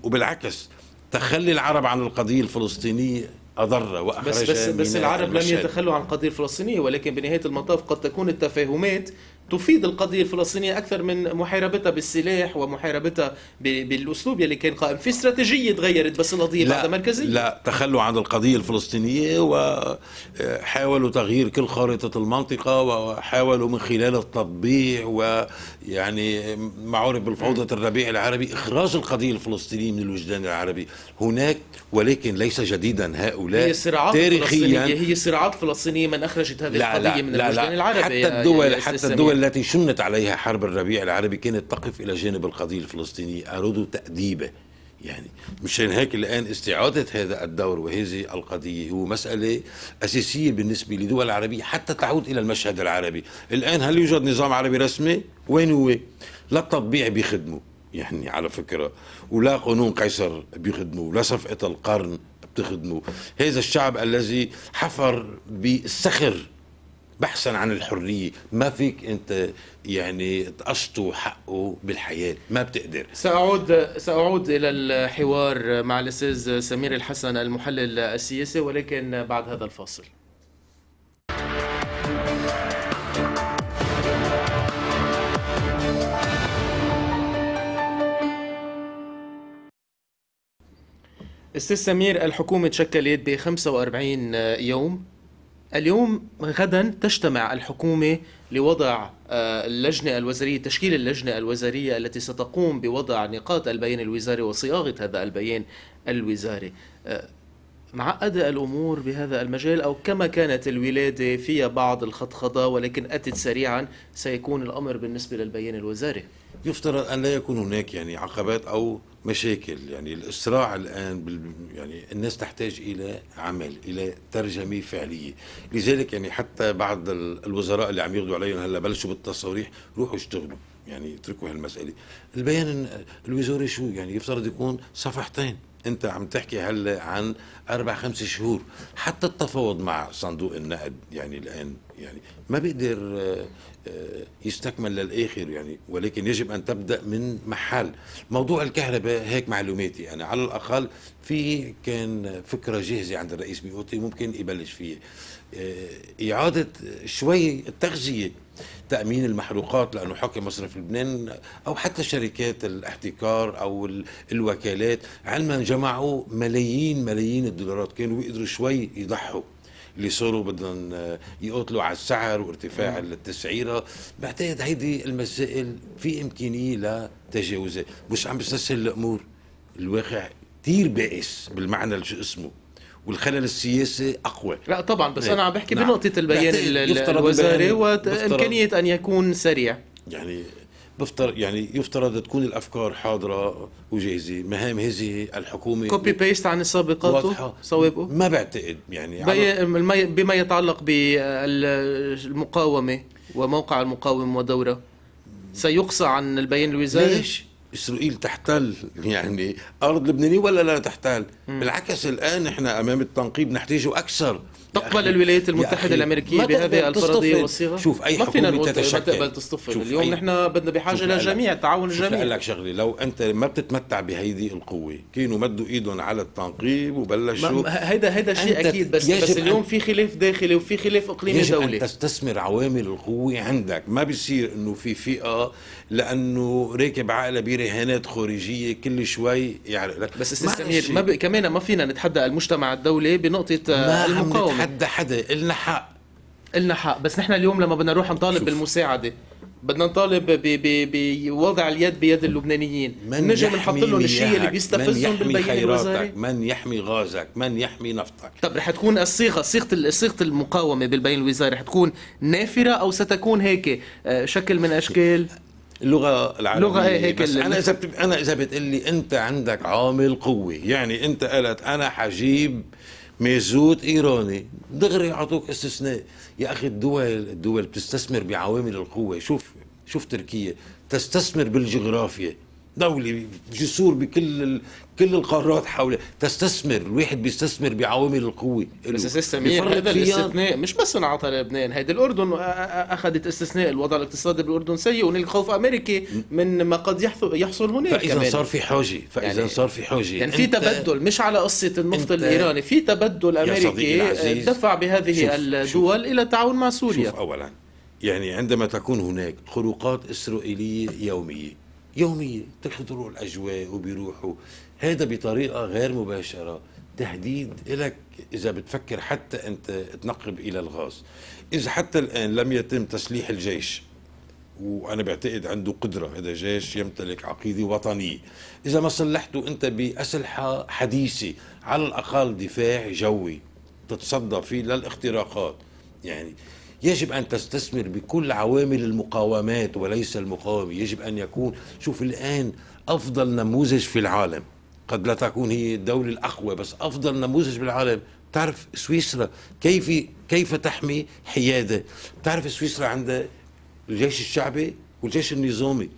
وبالعكس تخلي العرب عن القضية الفلسطينية أضر بس بس, بس العرب لم يتخلوا عن القضية الفلسطينية ولكن بنهاية المطاف قد تكون التفاهمات تفيد القضية الفلسطينية أكثر من محاربتها بالسلاح ومحاربتها بالأسلوب يلي كان قائم في استراتيجية تغيرت بس القضية لا مركزية لا تخلوا عن القضية الفلسطينية وحاولوا آه، تغيير كل خارطة المنطقة وحاولوا آه، من خلال التطبيع ويعني ما عرف بالفوضى الربيع العربي إخراج القضية الفلسطينية من الوجدان العربي هناك ولكن ليس جديدا هؤلاء هي صراعات تاريخيا هي صراعات فلسطينية من أخرجت هذه لا القضية لا من لا الوجدان لا العربي حتى الدول حتى الدول التي شنت عليها حرب الربيع العربي كانت تقف إلى جانب القضية الفلسطينية أرد تأديبه يعني مشان هيك الآن استعادة هذا الدور وهذه القضية هو مسألة أساسية بالنسبة لدول العربية حتى تعود إلى المشهد العربي الآن هل يوجد نظام عربي رسمي؟ وين هو؟ لا التطبيع بيخدمه يعني على فكرة ولا قانون قيصر بيخدمه ولا صفقة القرن بتخدمه هذا الشعب الذي حفر بالسخر بحثا عن الحريه ما فيك انت يعني تقشطوا حقه بالحياه ما بتقدر ساعود ساعود الى الحوار مع الاستاذ سمير الحسن المحلل السياسي ولكن بعد هذا الفاصل استاذ سمير الحكومه تشكلت ب 45 يوم اليوم غدا تجتمع الحكومة لوضع آه، اللجنة الوزارية تشكيل اللجنة الوزارية التي ستقوم بوضع نقاط البيان الوزاري وصياغة هذا البيان الوزاري آه، معقدة الأمور بهذا المجال أو كما كانت الولادة فيها بعض الخطخضة ولكن أتت سريعا سيكون الأمر بالنسبة للبيان الوزاري يفترض أن لا يكون هناك يعني عقبات أو مشاكل يعني الإسراع الآن بال يعني الناس تحتاج إلى عمل إلى ترجمة فعلية لذلك يعني حتى بعض الوزراء اللي عم يغدوا عليهم هلا بلشوا بالتصاريح روحوا اشتغلوا يعني اتركوا هالمسألة البيان الوزاري شو يعني يفترض يكون صفحتين انت عم تحكي هلا عن اربع خمس شهور حتى التفاوض مع صندوق النقد يعني الان يعني ما بيقدر آه، آه، يستكمل للاخر يعني ولكن يجب ان تبدا من محل موضوع الكهرباء هيك معلوماتي انا يعني. على الاقل في كان فكره جاهزه عند الرئيس بيوتي ممكن يبلش فيها آه، اعاده شوي التغذيه تامين المحروقات لانه حكم مصرف لبنان او حتى شركات الاحتكار او الوكالات علما جمعوا ملايين ملايين الدولارات كانوا بيقدروا شوي يضحوا اللي صاروا بدهم آه، يقاتلوا على السعر وارتفاع التسعيره بعتقد هيدي المسائل في امكانيه لتجاوزها مش عم بستسهل الامور الواقع كثير بائس بالمعنى اللي شو اسمه والخلل السياسي اقوى لا طبعا بس انا عم بحكي نعم. بنقطه البيان الوزاري يعني، وامكانيه ان يكون سريع يعني بفتر يعني يفترض تكون الافكار حاضره وجاهزه مهام هذه الحكومه كوبي بيست عن سابقاته سوابقه ما بعتقد يعني على... بما يتعلق بالمقاومه وموقع المقاوم ودوره سيقصى عن البيان الوزاري ليش؟ اسرائيل تحتل يعني ارض لبنانيه ولا لا تحتل؟ بالعكس الان احنا امام التنقيب نحتاجه اكثر تقبل الولايات المتحده الامريكيه بهذه الفرضيه والصيغه شوف اي ما فينا شوف ما تقبل تستفل اليوم نحن بدنا بحاجه لجميع التعاون الجميع لك شغله لو انت ما بتتمتع بهيدي القوه كانوا مدوا ايدهم على التنقيب وبلشوا هيدا هيدا شيء اكيد بس بس اليوم في خلاف داخلي وفي خلاف اقليمي دولي يجب ان تستثمر عوامل القوه عندك ما بيصير انه في فئه لانه راكب عائله برهانات خارجيه كل شوي يعرق لك بس استسلاميات ما ب... كمان ما فينا نتحدى المجتمع الدولي بنقطه آه، ما المقاومه ما نتحدى حدا النا حق النا حق بس نحن اليوم لما بدنا نروح نطالب شوف. بالمساعده بدنا نطالب بوضع اليد بيد اللبنانيين من نجي بنحط لهم الشيء اللي بيستفزهم بالبيان الوزاري من يحمي غازك من يحمي نفطك طب رح تكون الصيغه صيغه صيغه المقاومه بالبيان الوزاري رح تكون نافره او ستكون هيك آه، شكل من اشكال اللغه العربيه لغه هيك بس انا اذا بتب... انا اذا بتقول لي انت عندك عامل قوي يعني انت قلت انا حجيب ميزوت ايراني دغري يعطوك استثناء يا اخي الدول الدول بتستثمر بعوامل القوه شوف شوف تركيا تستثمر بالجغرافيا دولة جسور بكل ال... كل القارات حوله تستثمر الواحد بيستثمر بعوامل القوه بس اساسا هذا الاستثناء مش بس انعطى لبنان هيدي الاردن اخذت استثناء الوضع الاقتصادي بالاردن سيء وهنالك خوف امريكي من ما قد يحصل هناك فاذا كمان. صار في حاجه فاذا يعني صار في حاجه يعني في تبدل مش على قصه النفط الايراني في تبدل امريكي آه، دفع بهذه شوف الدول شوف الى التعاون مع سوريا شوف اولا يعني عندما تكون هناك خروقات اسرائيليه يوميه يومية تخطروا الأجواء وبيروحوا هذا بطريقة غير مباشرة تهديد لك إذا بتفكر حتى أنت تنقب إلى الغاز إذا حتى الآن لم يتم تسليح الجيش وأنا بعتقد عنده قدرة هذا جيش يمتلك عقيدة وطنية إذا ما صلحته أنت بأسلحة حديثة على الأقل دفاع جوي تتصدى فيه للاختراقات يعني يجب أن تستثمر بكل عوامل المقاومات وليس المقاومة يجب أن يكون شوف الآن أفضل نموذج في العالم قد لا تكون هي الدولة الأقوى بس أفضل نموذج بالعالم تعرف سويسرا كيف كيف تحمي حيادة تعرف سويسرا عندها الجيش الشعبي والجيش النظامي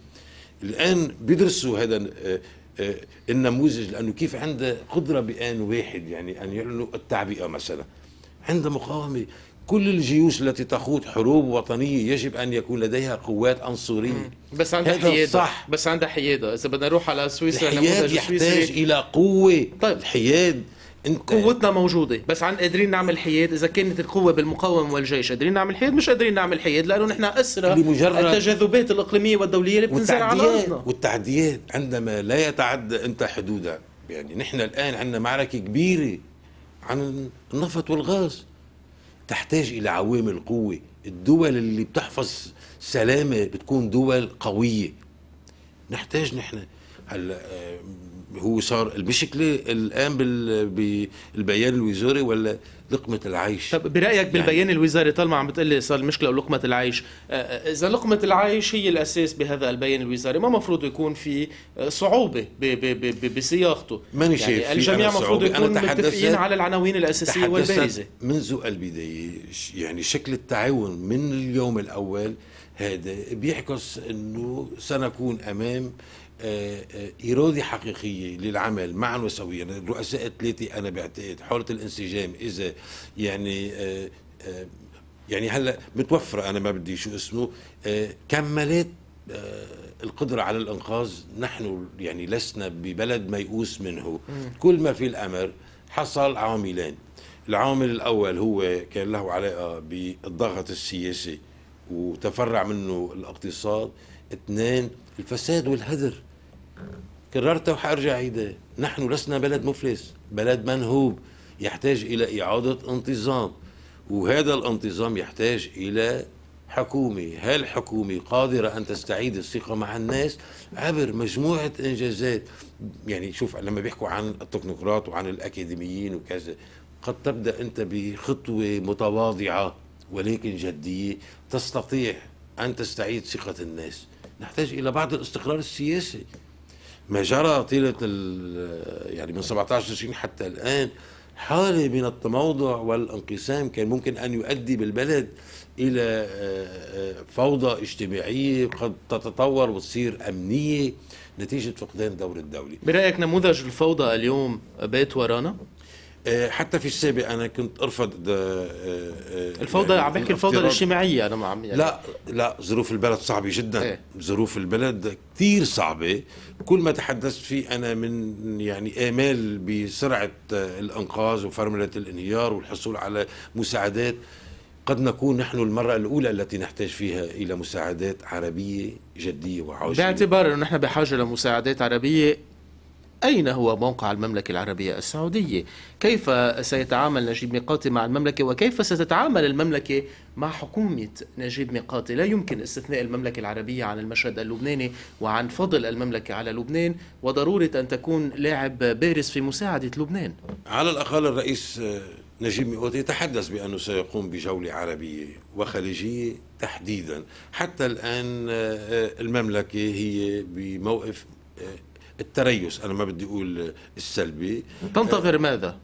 الآن بيدرسوا هذا آه، آه، النموذج لأنه كيف عنده قدرة بآن واحد يعني أن يعلنوا التعبئة مثلا عندها مقاومة كل الجيوش التي تخوض حروب وطنية يجب أن يكون لديها قوات أنصورية بس عندها حيادة صح. بس عندها حيادة إذا بدنا نروح على سويسرا الحياد يحتاج إلى قوة طيب. الحياد انت قوتنا موجوده بس عن قادرين نعمل حياد اذا كانت القوه بالمقاومه والجيش قادرين نعمل حياد مش قادرين نعمل حياد لانه نحن اسرى التجاذبات الاقليميه والدوليه اللي بتنزل على ارضنا والتعديات عندما لا يتعدى انت حدودك يعني نحن الان عندنا معركه كبيره عن النفط والغاز تحتاج الى عوامل قوه الدول اللي بتحفظ سلامه بتكون دول قويه نحتاج نحن هلا آه، هو صار المشكله الان بالبيان الوزاري ولا لقمه العيش طب برايك يعني بالبيان الوزاري طالما عم بتقلي صار المشكله لقمه العيش آه، آه، اذا لقمه العيش هي الاساس بهذا البيان الوزاري ما مفروض يكون في صعوبه بصياغته ماني يعني شايف الجميع مفروض يكون متفقين على العناوين الاساسيه والبارزه منذ البدايه يعني شكل التعاون من اليوم الاول هذا بيعكس انه سنكون امام إرادة حقيقية للعمل معا وسويا الرؤساء الثلاثة أنا بعتقد حالة الانسجام إذا يعني آه، آه، يعني هلا متوفرة أنا ما بدي شو اسمه آه، كملت القدرة على الإنقاذ نحن يعني لسنا ببلد ميؤوس منه كل ما في الأمر حصل عاملين العامل الأول هو كان له علاقة بالضغط السياسي وتفرع منه الاقتصاد اثنين الفساد والهدر كررت وحارجع عيده نحن لسنا بلد مفلس بلد منهوب يحتاج إلى إعادة انتظام وهذا الانتظام يحتاج إلى حكومة هالحكومة قادرة أن تستعيد الثقة مع الناس عبر مجموعة إنجازات يعني شوف لما بيحكوا عن التكنوقراط وعن الأكاديميين وكذا قد تبدأ أنت بخطوة متواضعة ولكن جدية تستطيع أن تستعيد ثقة الناس نحتاج إلى بعض الاستقرار السياسي ما جرى طيلة يعني من 17 تشرين حتى الآن حالة من التموضع والانقسام كان ممكن أن يؤدي بالبلد إلى آه، آه، فوضى اجتماعية قد تتطور وتصير أمنية نتيجة فقدان دور الدولي برأيك نموذج الفوضى اليوم بيت ورانا؟ آه، حتى في السابق انا كنت ارفض آه، آه، الفوضى عم بحكي الفوضى الاجتماعيه انا ما عم يعني لا لا ظروف البلد صعبه جدا ايه؟ ظروف البلد كثير صعبه كل ما تحدثت فيه انا من يعني امال بسرعه الانقاذ وفرمله الانهيار والحصول على مساعدات قد نكون نحن المرة الأولى التي نحتاج فيها إلى مساعدات عربية جدية وعاجلة باعتبار أنه نحن بحاجة لمساعدات عربية أين هو موقع المملكة العربية السعودية؟ كيف سيتعامل نجيب ميقاتي مع المملكة وكيف ستتعامل المملكة مع حكومة نجيب ميقاتي؟ لا يمكن استثناء المملكة العربية عن المشهد اللبناني وعن فضل المملكة على لبنان وضرورة أن تكون لاعب بارز في مساعدة لبنان على الأقل الرئيس نجيب ميقاتي تحدث بأنه سيقوم بجولة عربية وخليجية تحديدا حتى الآن آه، آه، المملكة هي بموقف آه، التريث انا ما بدي اقول السلبي تنتظر ماذا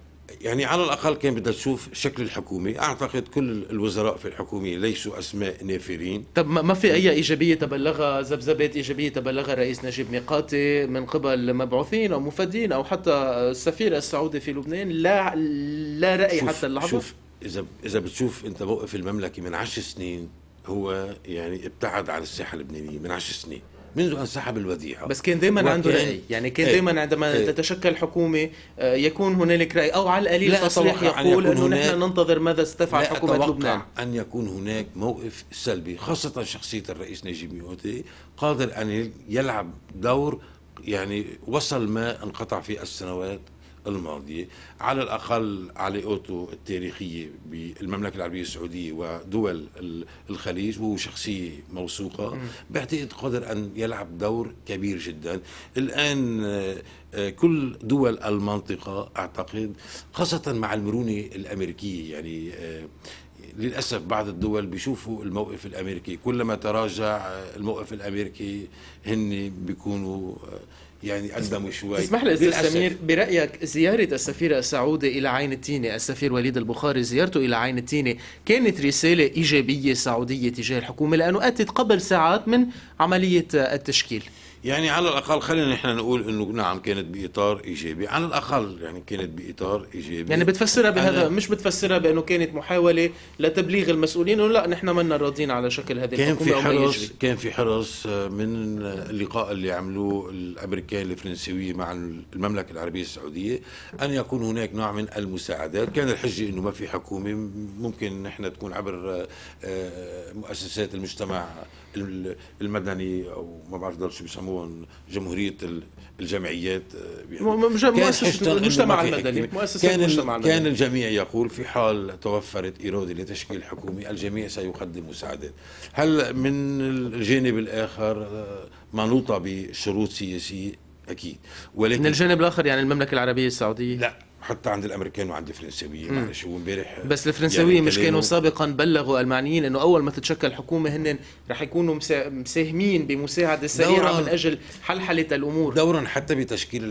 يعني على الاقل كان بدها تشوف شكل الحكومه اعتقد كل الوزراء في الحكومه ليسوا اسماء نافرين طب ما في اي ايجابيه تبلغها زبزبات ايجابيه تبلغها الرئيس نجيب ميقاتي من قبل مبعوثين او مفدين او حتى السفير السعودي في لبنان لا لا راي شوف حتى اللحظه شوف اذا اذا بتشوف انت موقف المملكه من 10 سنين هو يعني ابتعد عن الساحه اللبنانيه من 10 سنين منذ ان سحب الوديعه بس كان دائما عنده راي يعني كان إيه. دائما عندما ايه تتشكل حكومه آه، يكون هنالك راي او على القليل تصريح يقول انه نحن ننتظر ماذا ستفعل حكومه لبنان ان يكون هناك موقف سلبي خاصه شخصيه الرئيس نجيب ميوتي قادر ان يلعب دور يعني وصل ما انقطع في السنوات الماضية على الأقل علاقاته التاريخية بالمملكة العربية السعودية ودول الخليج وهو شخصية موثوقة بعتقد قدر أن يلعب دور كبير جدا الآن آه، كل دول المنطقة أعتقد خاصة مع المرونة الأمريكية يعني آه، للاسف بعض الدول بيشوفوا الموقف الامريكي كلما تراجع آه، الموقف الامريكي هن بيكونوا يعني قدموا شوي اسمح لي أستاذ سمير برأيك زيارة السفير السعودي إلى عين التيني السفير وليد البخاري زيارته إلى عين التيني كانت رسالة إيجابية سعودية تجاه الحكومة لأنه أتت قبل ساعات من عملية التشكيل يعني على الاقل خلينا نحن نقول انه نعم كانت باطار ايجابي على الاقل يعني كانت باطار ايجابي يعني بتفسرها بهذا مش بتفسرها بانه كانت محاوله لتبليغ المسؤولين انه لا نحن منا راضيين على شكل هذه كان في حرص كان في حرص من اللقاء اللي عملوه الامريكان الفرنسوي مع المملكه العربيه السعوديه ان يكون هناك نوع من المساعدات كان الحجه انه ما في حكومه ممكن نحن تكون عبر آه، مؤسسات المجتمع المدني او ما بعرف شو بيسموهم جمهوريه الجمعيات آه، مؤسسه المجتمع المدني مؤسسه كان المجتمع المدني كان الجميع يقول في حال توفرت اراده لتشكيل حكومه الجميع سيقدم مساعدات هل من الجانب الاخر آه، منوطه بشروط سياسيه اكيد ولكن من الجانب الاخر يعني المملكه العربيه السعوديه لا حتى عند الامريكان وعند الفرنسويين معلش هو امبارح بس الفرنسويين يعني مش كانوا سابقا بلغوا المعنيين انه اول ما تتشكل حكومه هن رح يكونوا مساهمين بمساعده سريعه من اجل حلحله الامور دورا حتى بتشكيل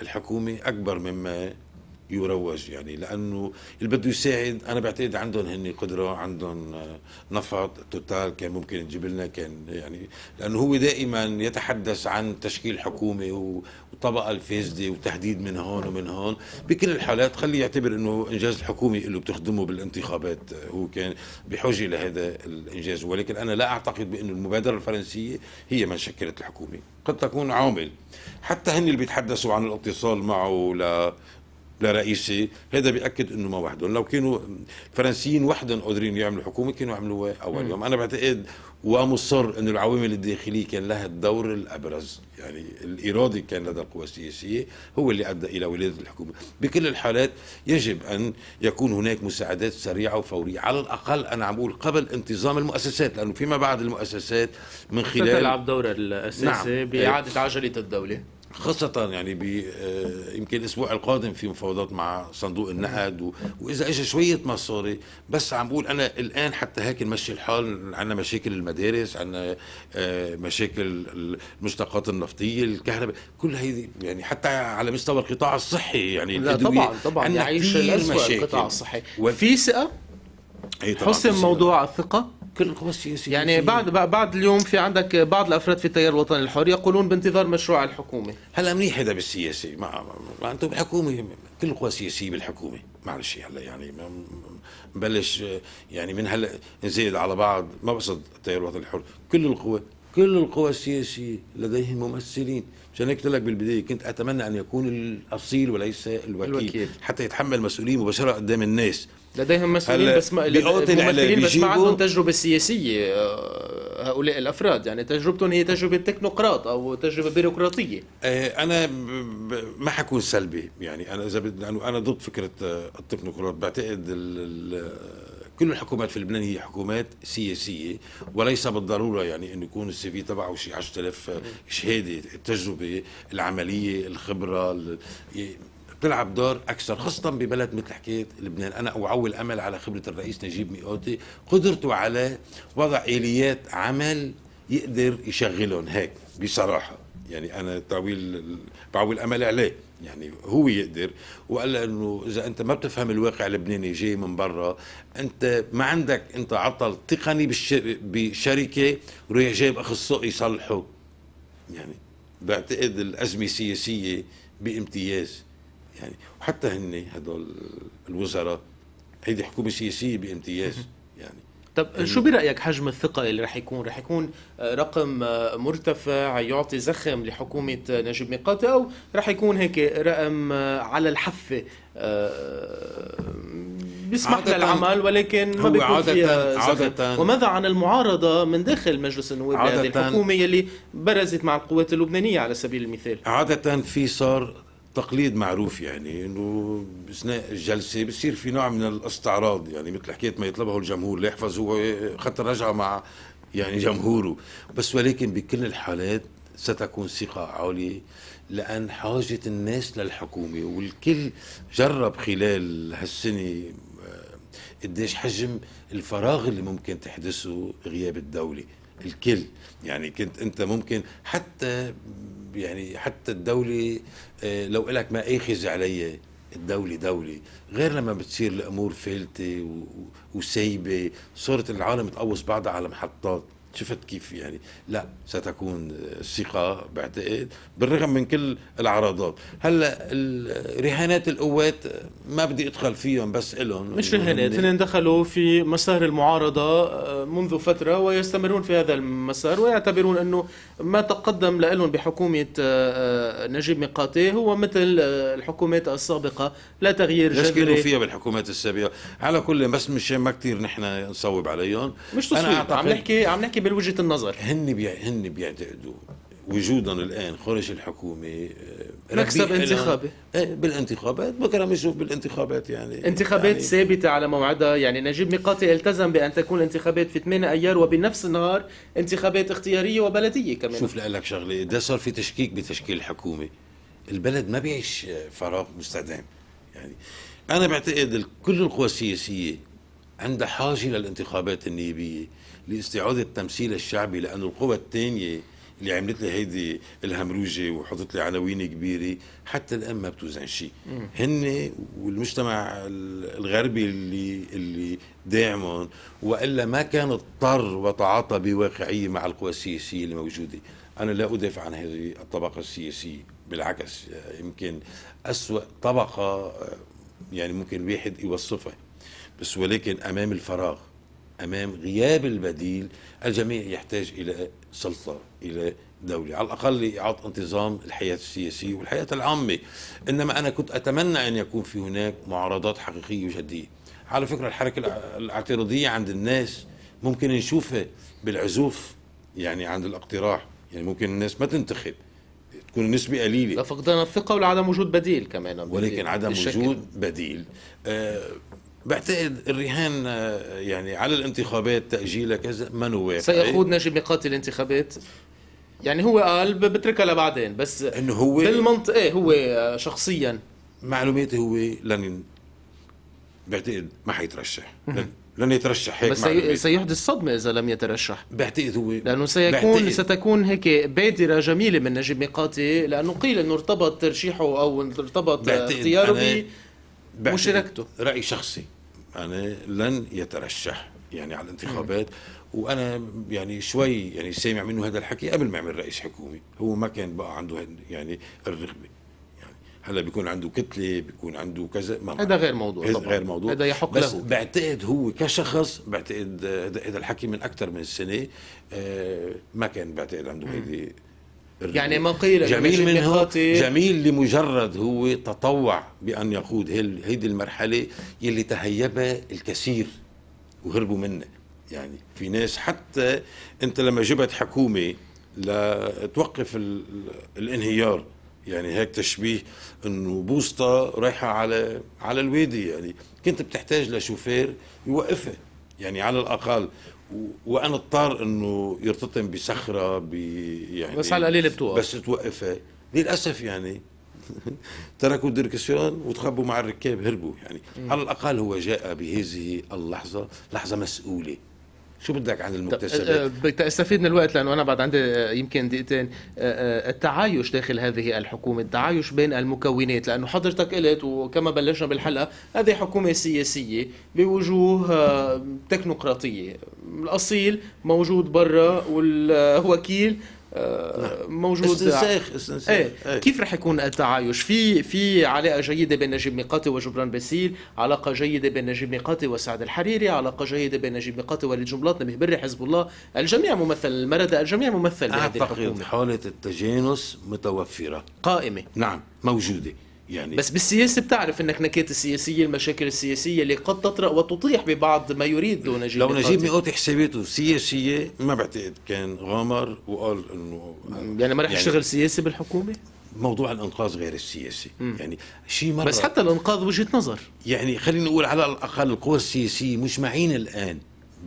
الحكومه اكبر مما يروج يعني لانه اللي بده يساعد انا بعتقد عندهم هن قدره عندهم نفط توتال كان ممكن تجيب لنا كان يعني لانه هو دائما يتحدث عن تشكيل حكومه الطبقه الفاسده وتحديد من هون ومن هون بكل الحالات خليه يعتبر انه انجاز الحكومي اللي بتخدمه بالانتخابات آه، هو كان بحجه لهذا الانجاز ولكن انا لا اعتقد بانه المبادره الفرنسيه هي من شكلت الحكومه قد تكون عامل حتى هن اللي بيتحدثوا عن الاتصال معه ل لرئيسي هذا بياكد انه ما وحدهم لو كانوا الفرنسيين وحدهم قادرين يعملوا حكومه كانوا عملوها اول يوم انا بعتقد ومصر أن العوامل الداخلية كان لها الدور الأبرز يعني الإرادي كان لدى القوى السياسية هو اللي أدى إلى ولادة الحكومة بكل الحالات يجب أن يكون هناك مساعدات سريعة وفورية على الأقل أنا عم بقول قبل انتظام المؤسسات لأنه فيما بعد المؤسسات من خلال تلعب دور الأساسي نعم. بإعادة عجلة الدولة خاصة يعني آه، يمكن الأسبوع القادم في مفاوضات مع صندوق النقد وإذا إجا شوية مصاري بس عم بقول أنا الآن حتى هيك نمشي الحال عندنا مشاكل المدارس عندنا آه، مشاكل المشتقات النفطية الكهرباء كل هذه يعني حتى على مستوى القطاع الصحي يعني لا طبعا طبعا يعيش القطاع الصحي وفي ثقة؟ إيه حسن موضوع الثقة كل القوى السياسيه يعني بعد بعد اليوم في عندك بعض الافراد في التيار الوطني الحر يقولون بانتظار مشروع الحكومه هلا منيح هذا بالسياسه ما, ما انتم بالحكومه كل القوى السياسيه بالحكومه معلش هلا يعني نبلش يعني من هلا نزيد على بعض ما بقصد التيار الوطني الحر كل القوى كل القوى السياسية لديهم ممثلين عشان هيك قلت لك بالبداية كنت أتمنى أن يكون الأصيل وليس الوكيل, الوكيل. حتى يتحمل مسؤولية مباشرة قدام الناس لديهم مسؤولين بس ما ممثلين بس ما عندهم تجربة سياسية آه، هؤلاء الأفراد يعني تجربتهم هي تجربة تكنوقراط أو تجربة بيروقراطية آه، أنا ما حكون سلبي يعني أنا إذا لأنه أنا ضد فكرة آه، التكنوقراط بعتقد ال كل الحكومات في لبنان هي حكومات سياسيه وليس بالضروره يعني انه يكون السي في تبعه شي 10000 شهاده التجربه العمليه الخبره بتلعب دور اكثر خاصه ببلد مثل حكيت لبنان انا اعول امل على خبره الرئيس نجيب ميقاتي قدرته على وضع اليات عمل يقدر يشغلهم هيك بصراحه يعني انا طويل بعول امل عليه يعني هو يقدر وقال له انه اذا انت ما بتفهم الواقع اللبناني جاي من برا انت ما عندك انت عطل تقني بشركه ورايح جايب اخصائي يصلحه يعني بعتقد الازمه السياسيه بامتياز يعني وحتى هن هدول الوزراء هيدي حكومه سياسيه بامتياز طب شو برايك حجم الثقه اللي رح يكون رح يكون آه، رقم آه، مرتفع يعطي زخم لحكومه آه، نجيب ميقاتي او رح يكون هيك رقم على الحفه بيسمح للعمل ولكن ما بيكون عادة فيها عادة وماذا عن المعارضة من داخل مجلس النواب لهذه الحكومة يلي برزت مع القوات اللبنانية على سبيل المثال عادة في صار تقليد معروف يعني انه اثناء الجلسه بصير في نوع من الاستعراض يعني مثل حكيت ما يطلبه الجمهور ليحفظ هو خط الرجعه مع يعني جمهوره بس ولكن بكل الحالات ستكون ثقة عالية لأن حاجة الناس للحكومة والكل جرب خلال هالسنة آه، قديش حجم الفراغ اللي ممكن تحدثه غياب الدولة الكل يعني كنت انت ممكن حتى يعني حتى الدوله آه، لو لك ما اخذ علي الدولة دولة غير لما بتصير الأمور فلتة وسايبة صرت العالم تقوص بعضها على محطات شفت كيف يعني لا ستكون ثقة بعتقد بالرغم من كل العراضات هلا رهانات القوات ما بدي ادخل فيهم بس لهم مش رهانات يعني هن دخلوا في مسار المعارضة منذ فترة ويستمرون في هذا المسار ويعتبرون أنه ما تقدم لهم بحكومة آه، آه، نجيب ميقاتي هو مثل آه، الحكومات السابقة لا تغيير جذري كانوا فيها بالحكومات السابقة على كل بس مشان ما كثير نحن نصوب عليهم مش تصويب عم نحكي عم نحكي من وجهه النظر هن بي... هن بيعتقدوا وجودهم الان خارج الحكومه آه، مكسب انتخابي إيه بالانتخابات بكره بنشوف بالانتخابات يعني انتخابات يعني ثابته على موعدها يعني نجيب ميقاتي التزم بان تكون الانتخابات في 8 ايار وبنفس النهار انتخابات اختياريه وبلديه كمان شوف لك شغله اذا صار في تشكيك بتشكيل الحكومه البلد ما بيعيش فراغ مستدام يعني انا بعتقد كل القوى السياسيه عندها حاجه للانتخابات النيابيه لاستعاده التمثيل الشعبي لانه القوى الثانيه اللي عملت لي هيدي الهمروجه وحطت لي عناوين كبيره حتى الان ما بتوزن شيء هن والمجتمع الغربي اللي اللي داعمهم والا ما كان اضطر وتعاطى بواقعيه مع القوى السياسيه الموجوده انا لا ادافع عن هذه الطبقه السياسيه بالعكس يمكن اسوا طبقه يعني ممكن واحد يوصفها بس ولكن امام الفراغ امام غياب البديل الجميع يحتاج الى سلطه الى دولة على الأقل إعادة انتظام الحياة السياسية والحياة العامة إنما أنا كنت أتمنى أن يكون في هناك معارضات حقيقية وجدية على فكرة الحركة الاعتراضية عند الناس ممكن نشوفها بالعزوف يعني عند الاقتراح يعني ممكن الناس ما تنتخب تكون النسبة قليلة لا فقدان الثقة ولعدم وجود بديل كمان ولكن عدم وجود بديل آه بعتقد الرهان آه، يعني على الانتخابات تاجيلها كذا ما واقعي إيه؟ سيخوض نجم نقاط الانتخابات يعني هو قال بتركها لبعدين بس انه هو بالمنطق ايه هو شخصيا معلوماتي هو لن بعتقد ما حيترشح لن, لن يترشح هيك بس سيحدث صدمه اذا لم يترشح بعتقد هو لانه سيكون بعتقد. ستكون هيك بادره جميله من نجيب ميقاتي لانه قيل انه ارتبط ترشيحه او ارتبط اختياره بمشاركته رأي شخصي يعني لن يترشح يعني على الانتخابات وانا يعني شوي يعني سامع منه هذا الحكي قبل ما يعمل رئيس حكومي هو ما كان بقى عنده يعني الرغبه يعني هلا بيكون عنده كتله بيكون عنده كذا ما هذا غير موضوع هذا غير موضوع هذا يحق بس له بعتقد هو كشخص بعتقد هذا الحكي من اكثر من سنه آه، ما كان بعتقد عنده هذه يعني ما قيل جميل منه جميل لمجرد هو تطوع بأن يقود هيدي المرحلة يلي تهيبها الكثير وهربوا منها يعني في ناس حتى أنت لما جبت حكومة لتوقف الانهيار يعني هيك تشبيه انه بوسطه رايحه على على الوادي يعني كنت بتحتاج لشوفير يوقفها يعني على الاقل وانا اضطر انه يرتطم بصخره ب يعني بس على القليله بتوقف بس توقف للاسف يعني تركوا الدركسيون وتخبوا مع الركاب هربوا يعني م. على الاقل هو جاء بهذه اللحظه لحظه مسؤوله شو بدك عن المكتسبات؟ آه، آه، بدي استفيد من الوقت لانه انا بعد عندي آه، يمكن دقيقتين التعايش داخل هذه الحكومه، التعايش بين المكونات لانه حضرتك قلت وكما بلشنا بالحلقه هذه حكومه سياسيه بوجوه تكنوقراطيه، الاصيل موجود برا والوكيل نعم. آه، موجود استنساخ استنساخ ايه. ايه. كيف رح يكون التعايش في في علاقه جيده بين نجيب ميقاتي وجبران باسيل علاقه جيده بين نجيب ميقاتي وسعد الحريري علاقه جيده بين نجيب ميقاتي وليد جملاط نبيه بري حزب الله الجميع ممثل المردة الجميع ممثل بهذه اعتقد حاله التجانس متوفره قائمه نعم موجوده يعني بس بالسياسه بتعرف انك نكات السياسيه المشاكل السياسيه اللي قد تطرأ وتطيح ببعض ما يريده نجيب لو نجيب ميقوتي حساباته السياسيه ما بعتقد كان غامر وقال انه يعني ما رح يعني يشتغل يعني سياسي بالحكومه؟ موضوع الانقاذ غير السياسي مم. يعني شيء مره بس حتى الانقاذ وجهه نظر يعني خلينا نقول على الاقل القوى السياسيه مجمعين الان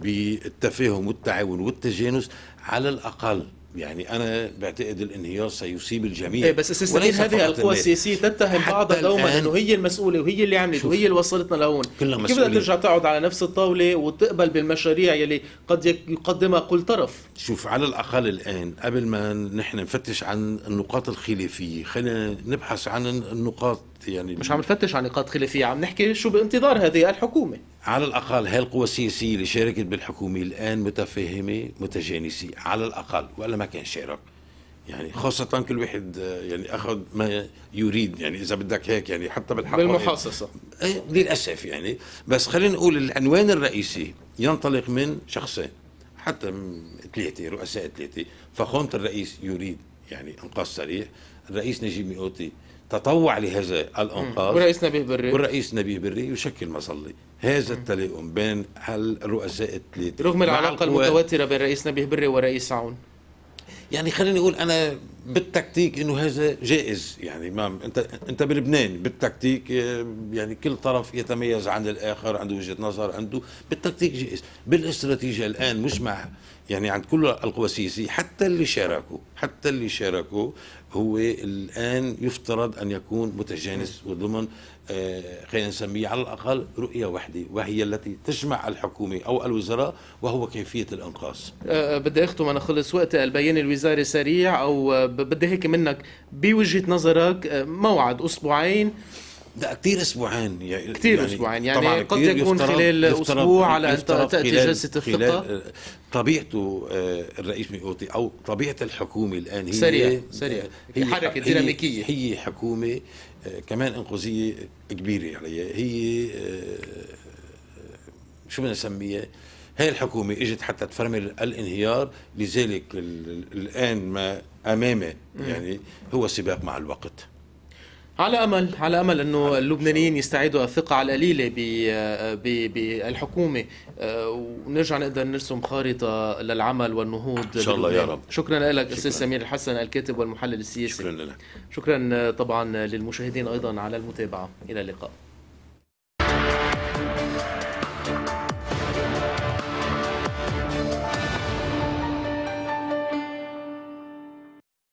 بالتفاهم والتعاون والتجانس على الاقل يعني انا بعتقد الانهيار سيصيب الجميع إيه بس سيستميت هذه القوى السياسيه تتهم بعضها دوما انه هي المسؤوله وهي اللي عملت وهي اللي وصلتنا لهون كيف بدها ترجع تقعد على نفس الطاوله وتقبل بالمشاريع يلي قد يقدمها كل طرف شوف على الاقل الان قبل ما نحن نفتش عن النقاط الخلافيه خلينا نبحث عن النقاط يعني مش عم نفتش على نقاط خلافيه عم نحكي شو بانتظار هذه الحكومه على الاقل هاي القوى السياسيه اللي شاركت بالحكومه الان متفاهمه متجانسه على الاقل والا ما كان شارك يعني خاصة كل واحد يعني أخذ ما يريد يعني إذا بدك هيك يعني حتى بالحق بالمحاصصة إيه للأسف يعني بس خلينا نقول العنوان الرئيسي ينطلق من شخصين حتى ثلاثة رؤساء ثلاثة فخونة الرئيس يريد يعني إنقاذ سريع الرئيس نجيب ميقوتي تطوع لهذا الانقاذ والرئيس نبيه بري والرئيس نبيه بري يشكل مصلي هذا التلاؤم بين الرؤساء الثلاثه رغم العلاقه المتوتره بين الرئيس نبيه بري ورئيس عون يعني خليني اقول انا بالتكتيك انه هذا جائز يعني ما انت انت بلبنان بالتكتيك آه، يعني كل طرف يتميز عن الاخر عنده وجهه نظر عنده بالتكتيك جائز بالاستراتيجيه الان مش مع يعني عند كل القوى السياسيه حتى اللي شاركوا حتى اللي شاركوا هو الآن يفترض أن يكون متجانس وضمن آه، خلينا نسميه على الأقل رؤية واحدة وهي التي تجمع الحكومة أو الوزراء وهو كيفية الإنقاذ آه، آه، بدي أختم أنا خلص وقت البيان الوزاري سريع أو بدي هيك منك بوجهة نظرك موعد أسبوعين لا كثير اسبوعين يعني كثير يعني اسبوعين يعني قد يكون خلال اسبوع على ان تاتي جلسه الثقه طبيعته الرئيس ميقوتي او طبيعه الحكومه الان هي سريع سريع هي حركه ديناميكيه هي حكومه آه، كمان انقاذيه كبيره عليها هي آه، شو بدنا نسميها هاي الحكومة اجت حتى تفرمل الانهيار لذلك الآن ما أمامه يعني هو سباق مع الوقت على امل على امل انه اللبنانيين يستعيدوا الثقه على القليله بالحكومه آه، ونرجع نقدر نرسم خارطه للعمل والنهوض ان شاء الله يا رب شكرا لك استاذ سمير الحسن الكاتب والمحلل السياسي شكرا لك شكرا آه، طبعا للمشاهدين ايضا على المتابعه الى اللقاء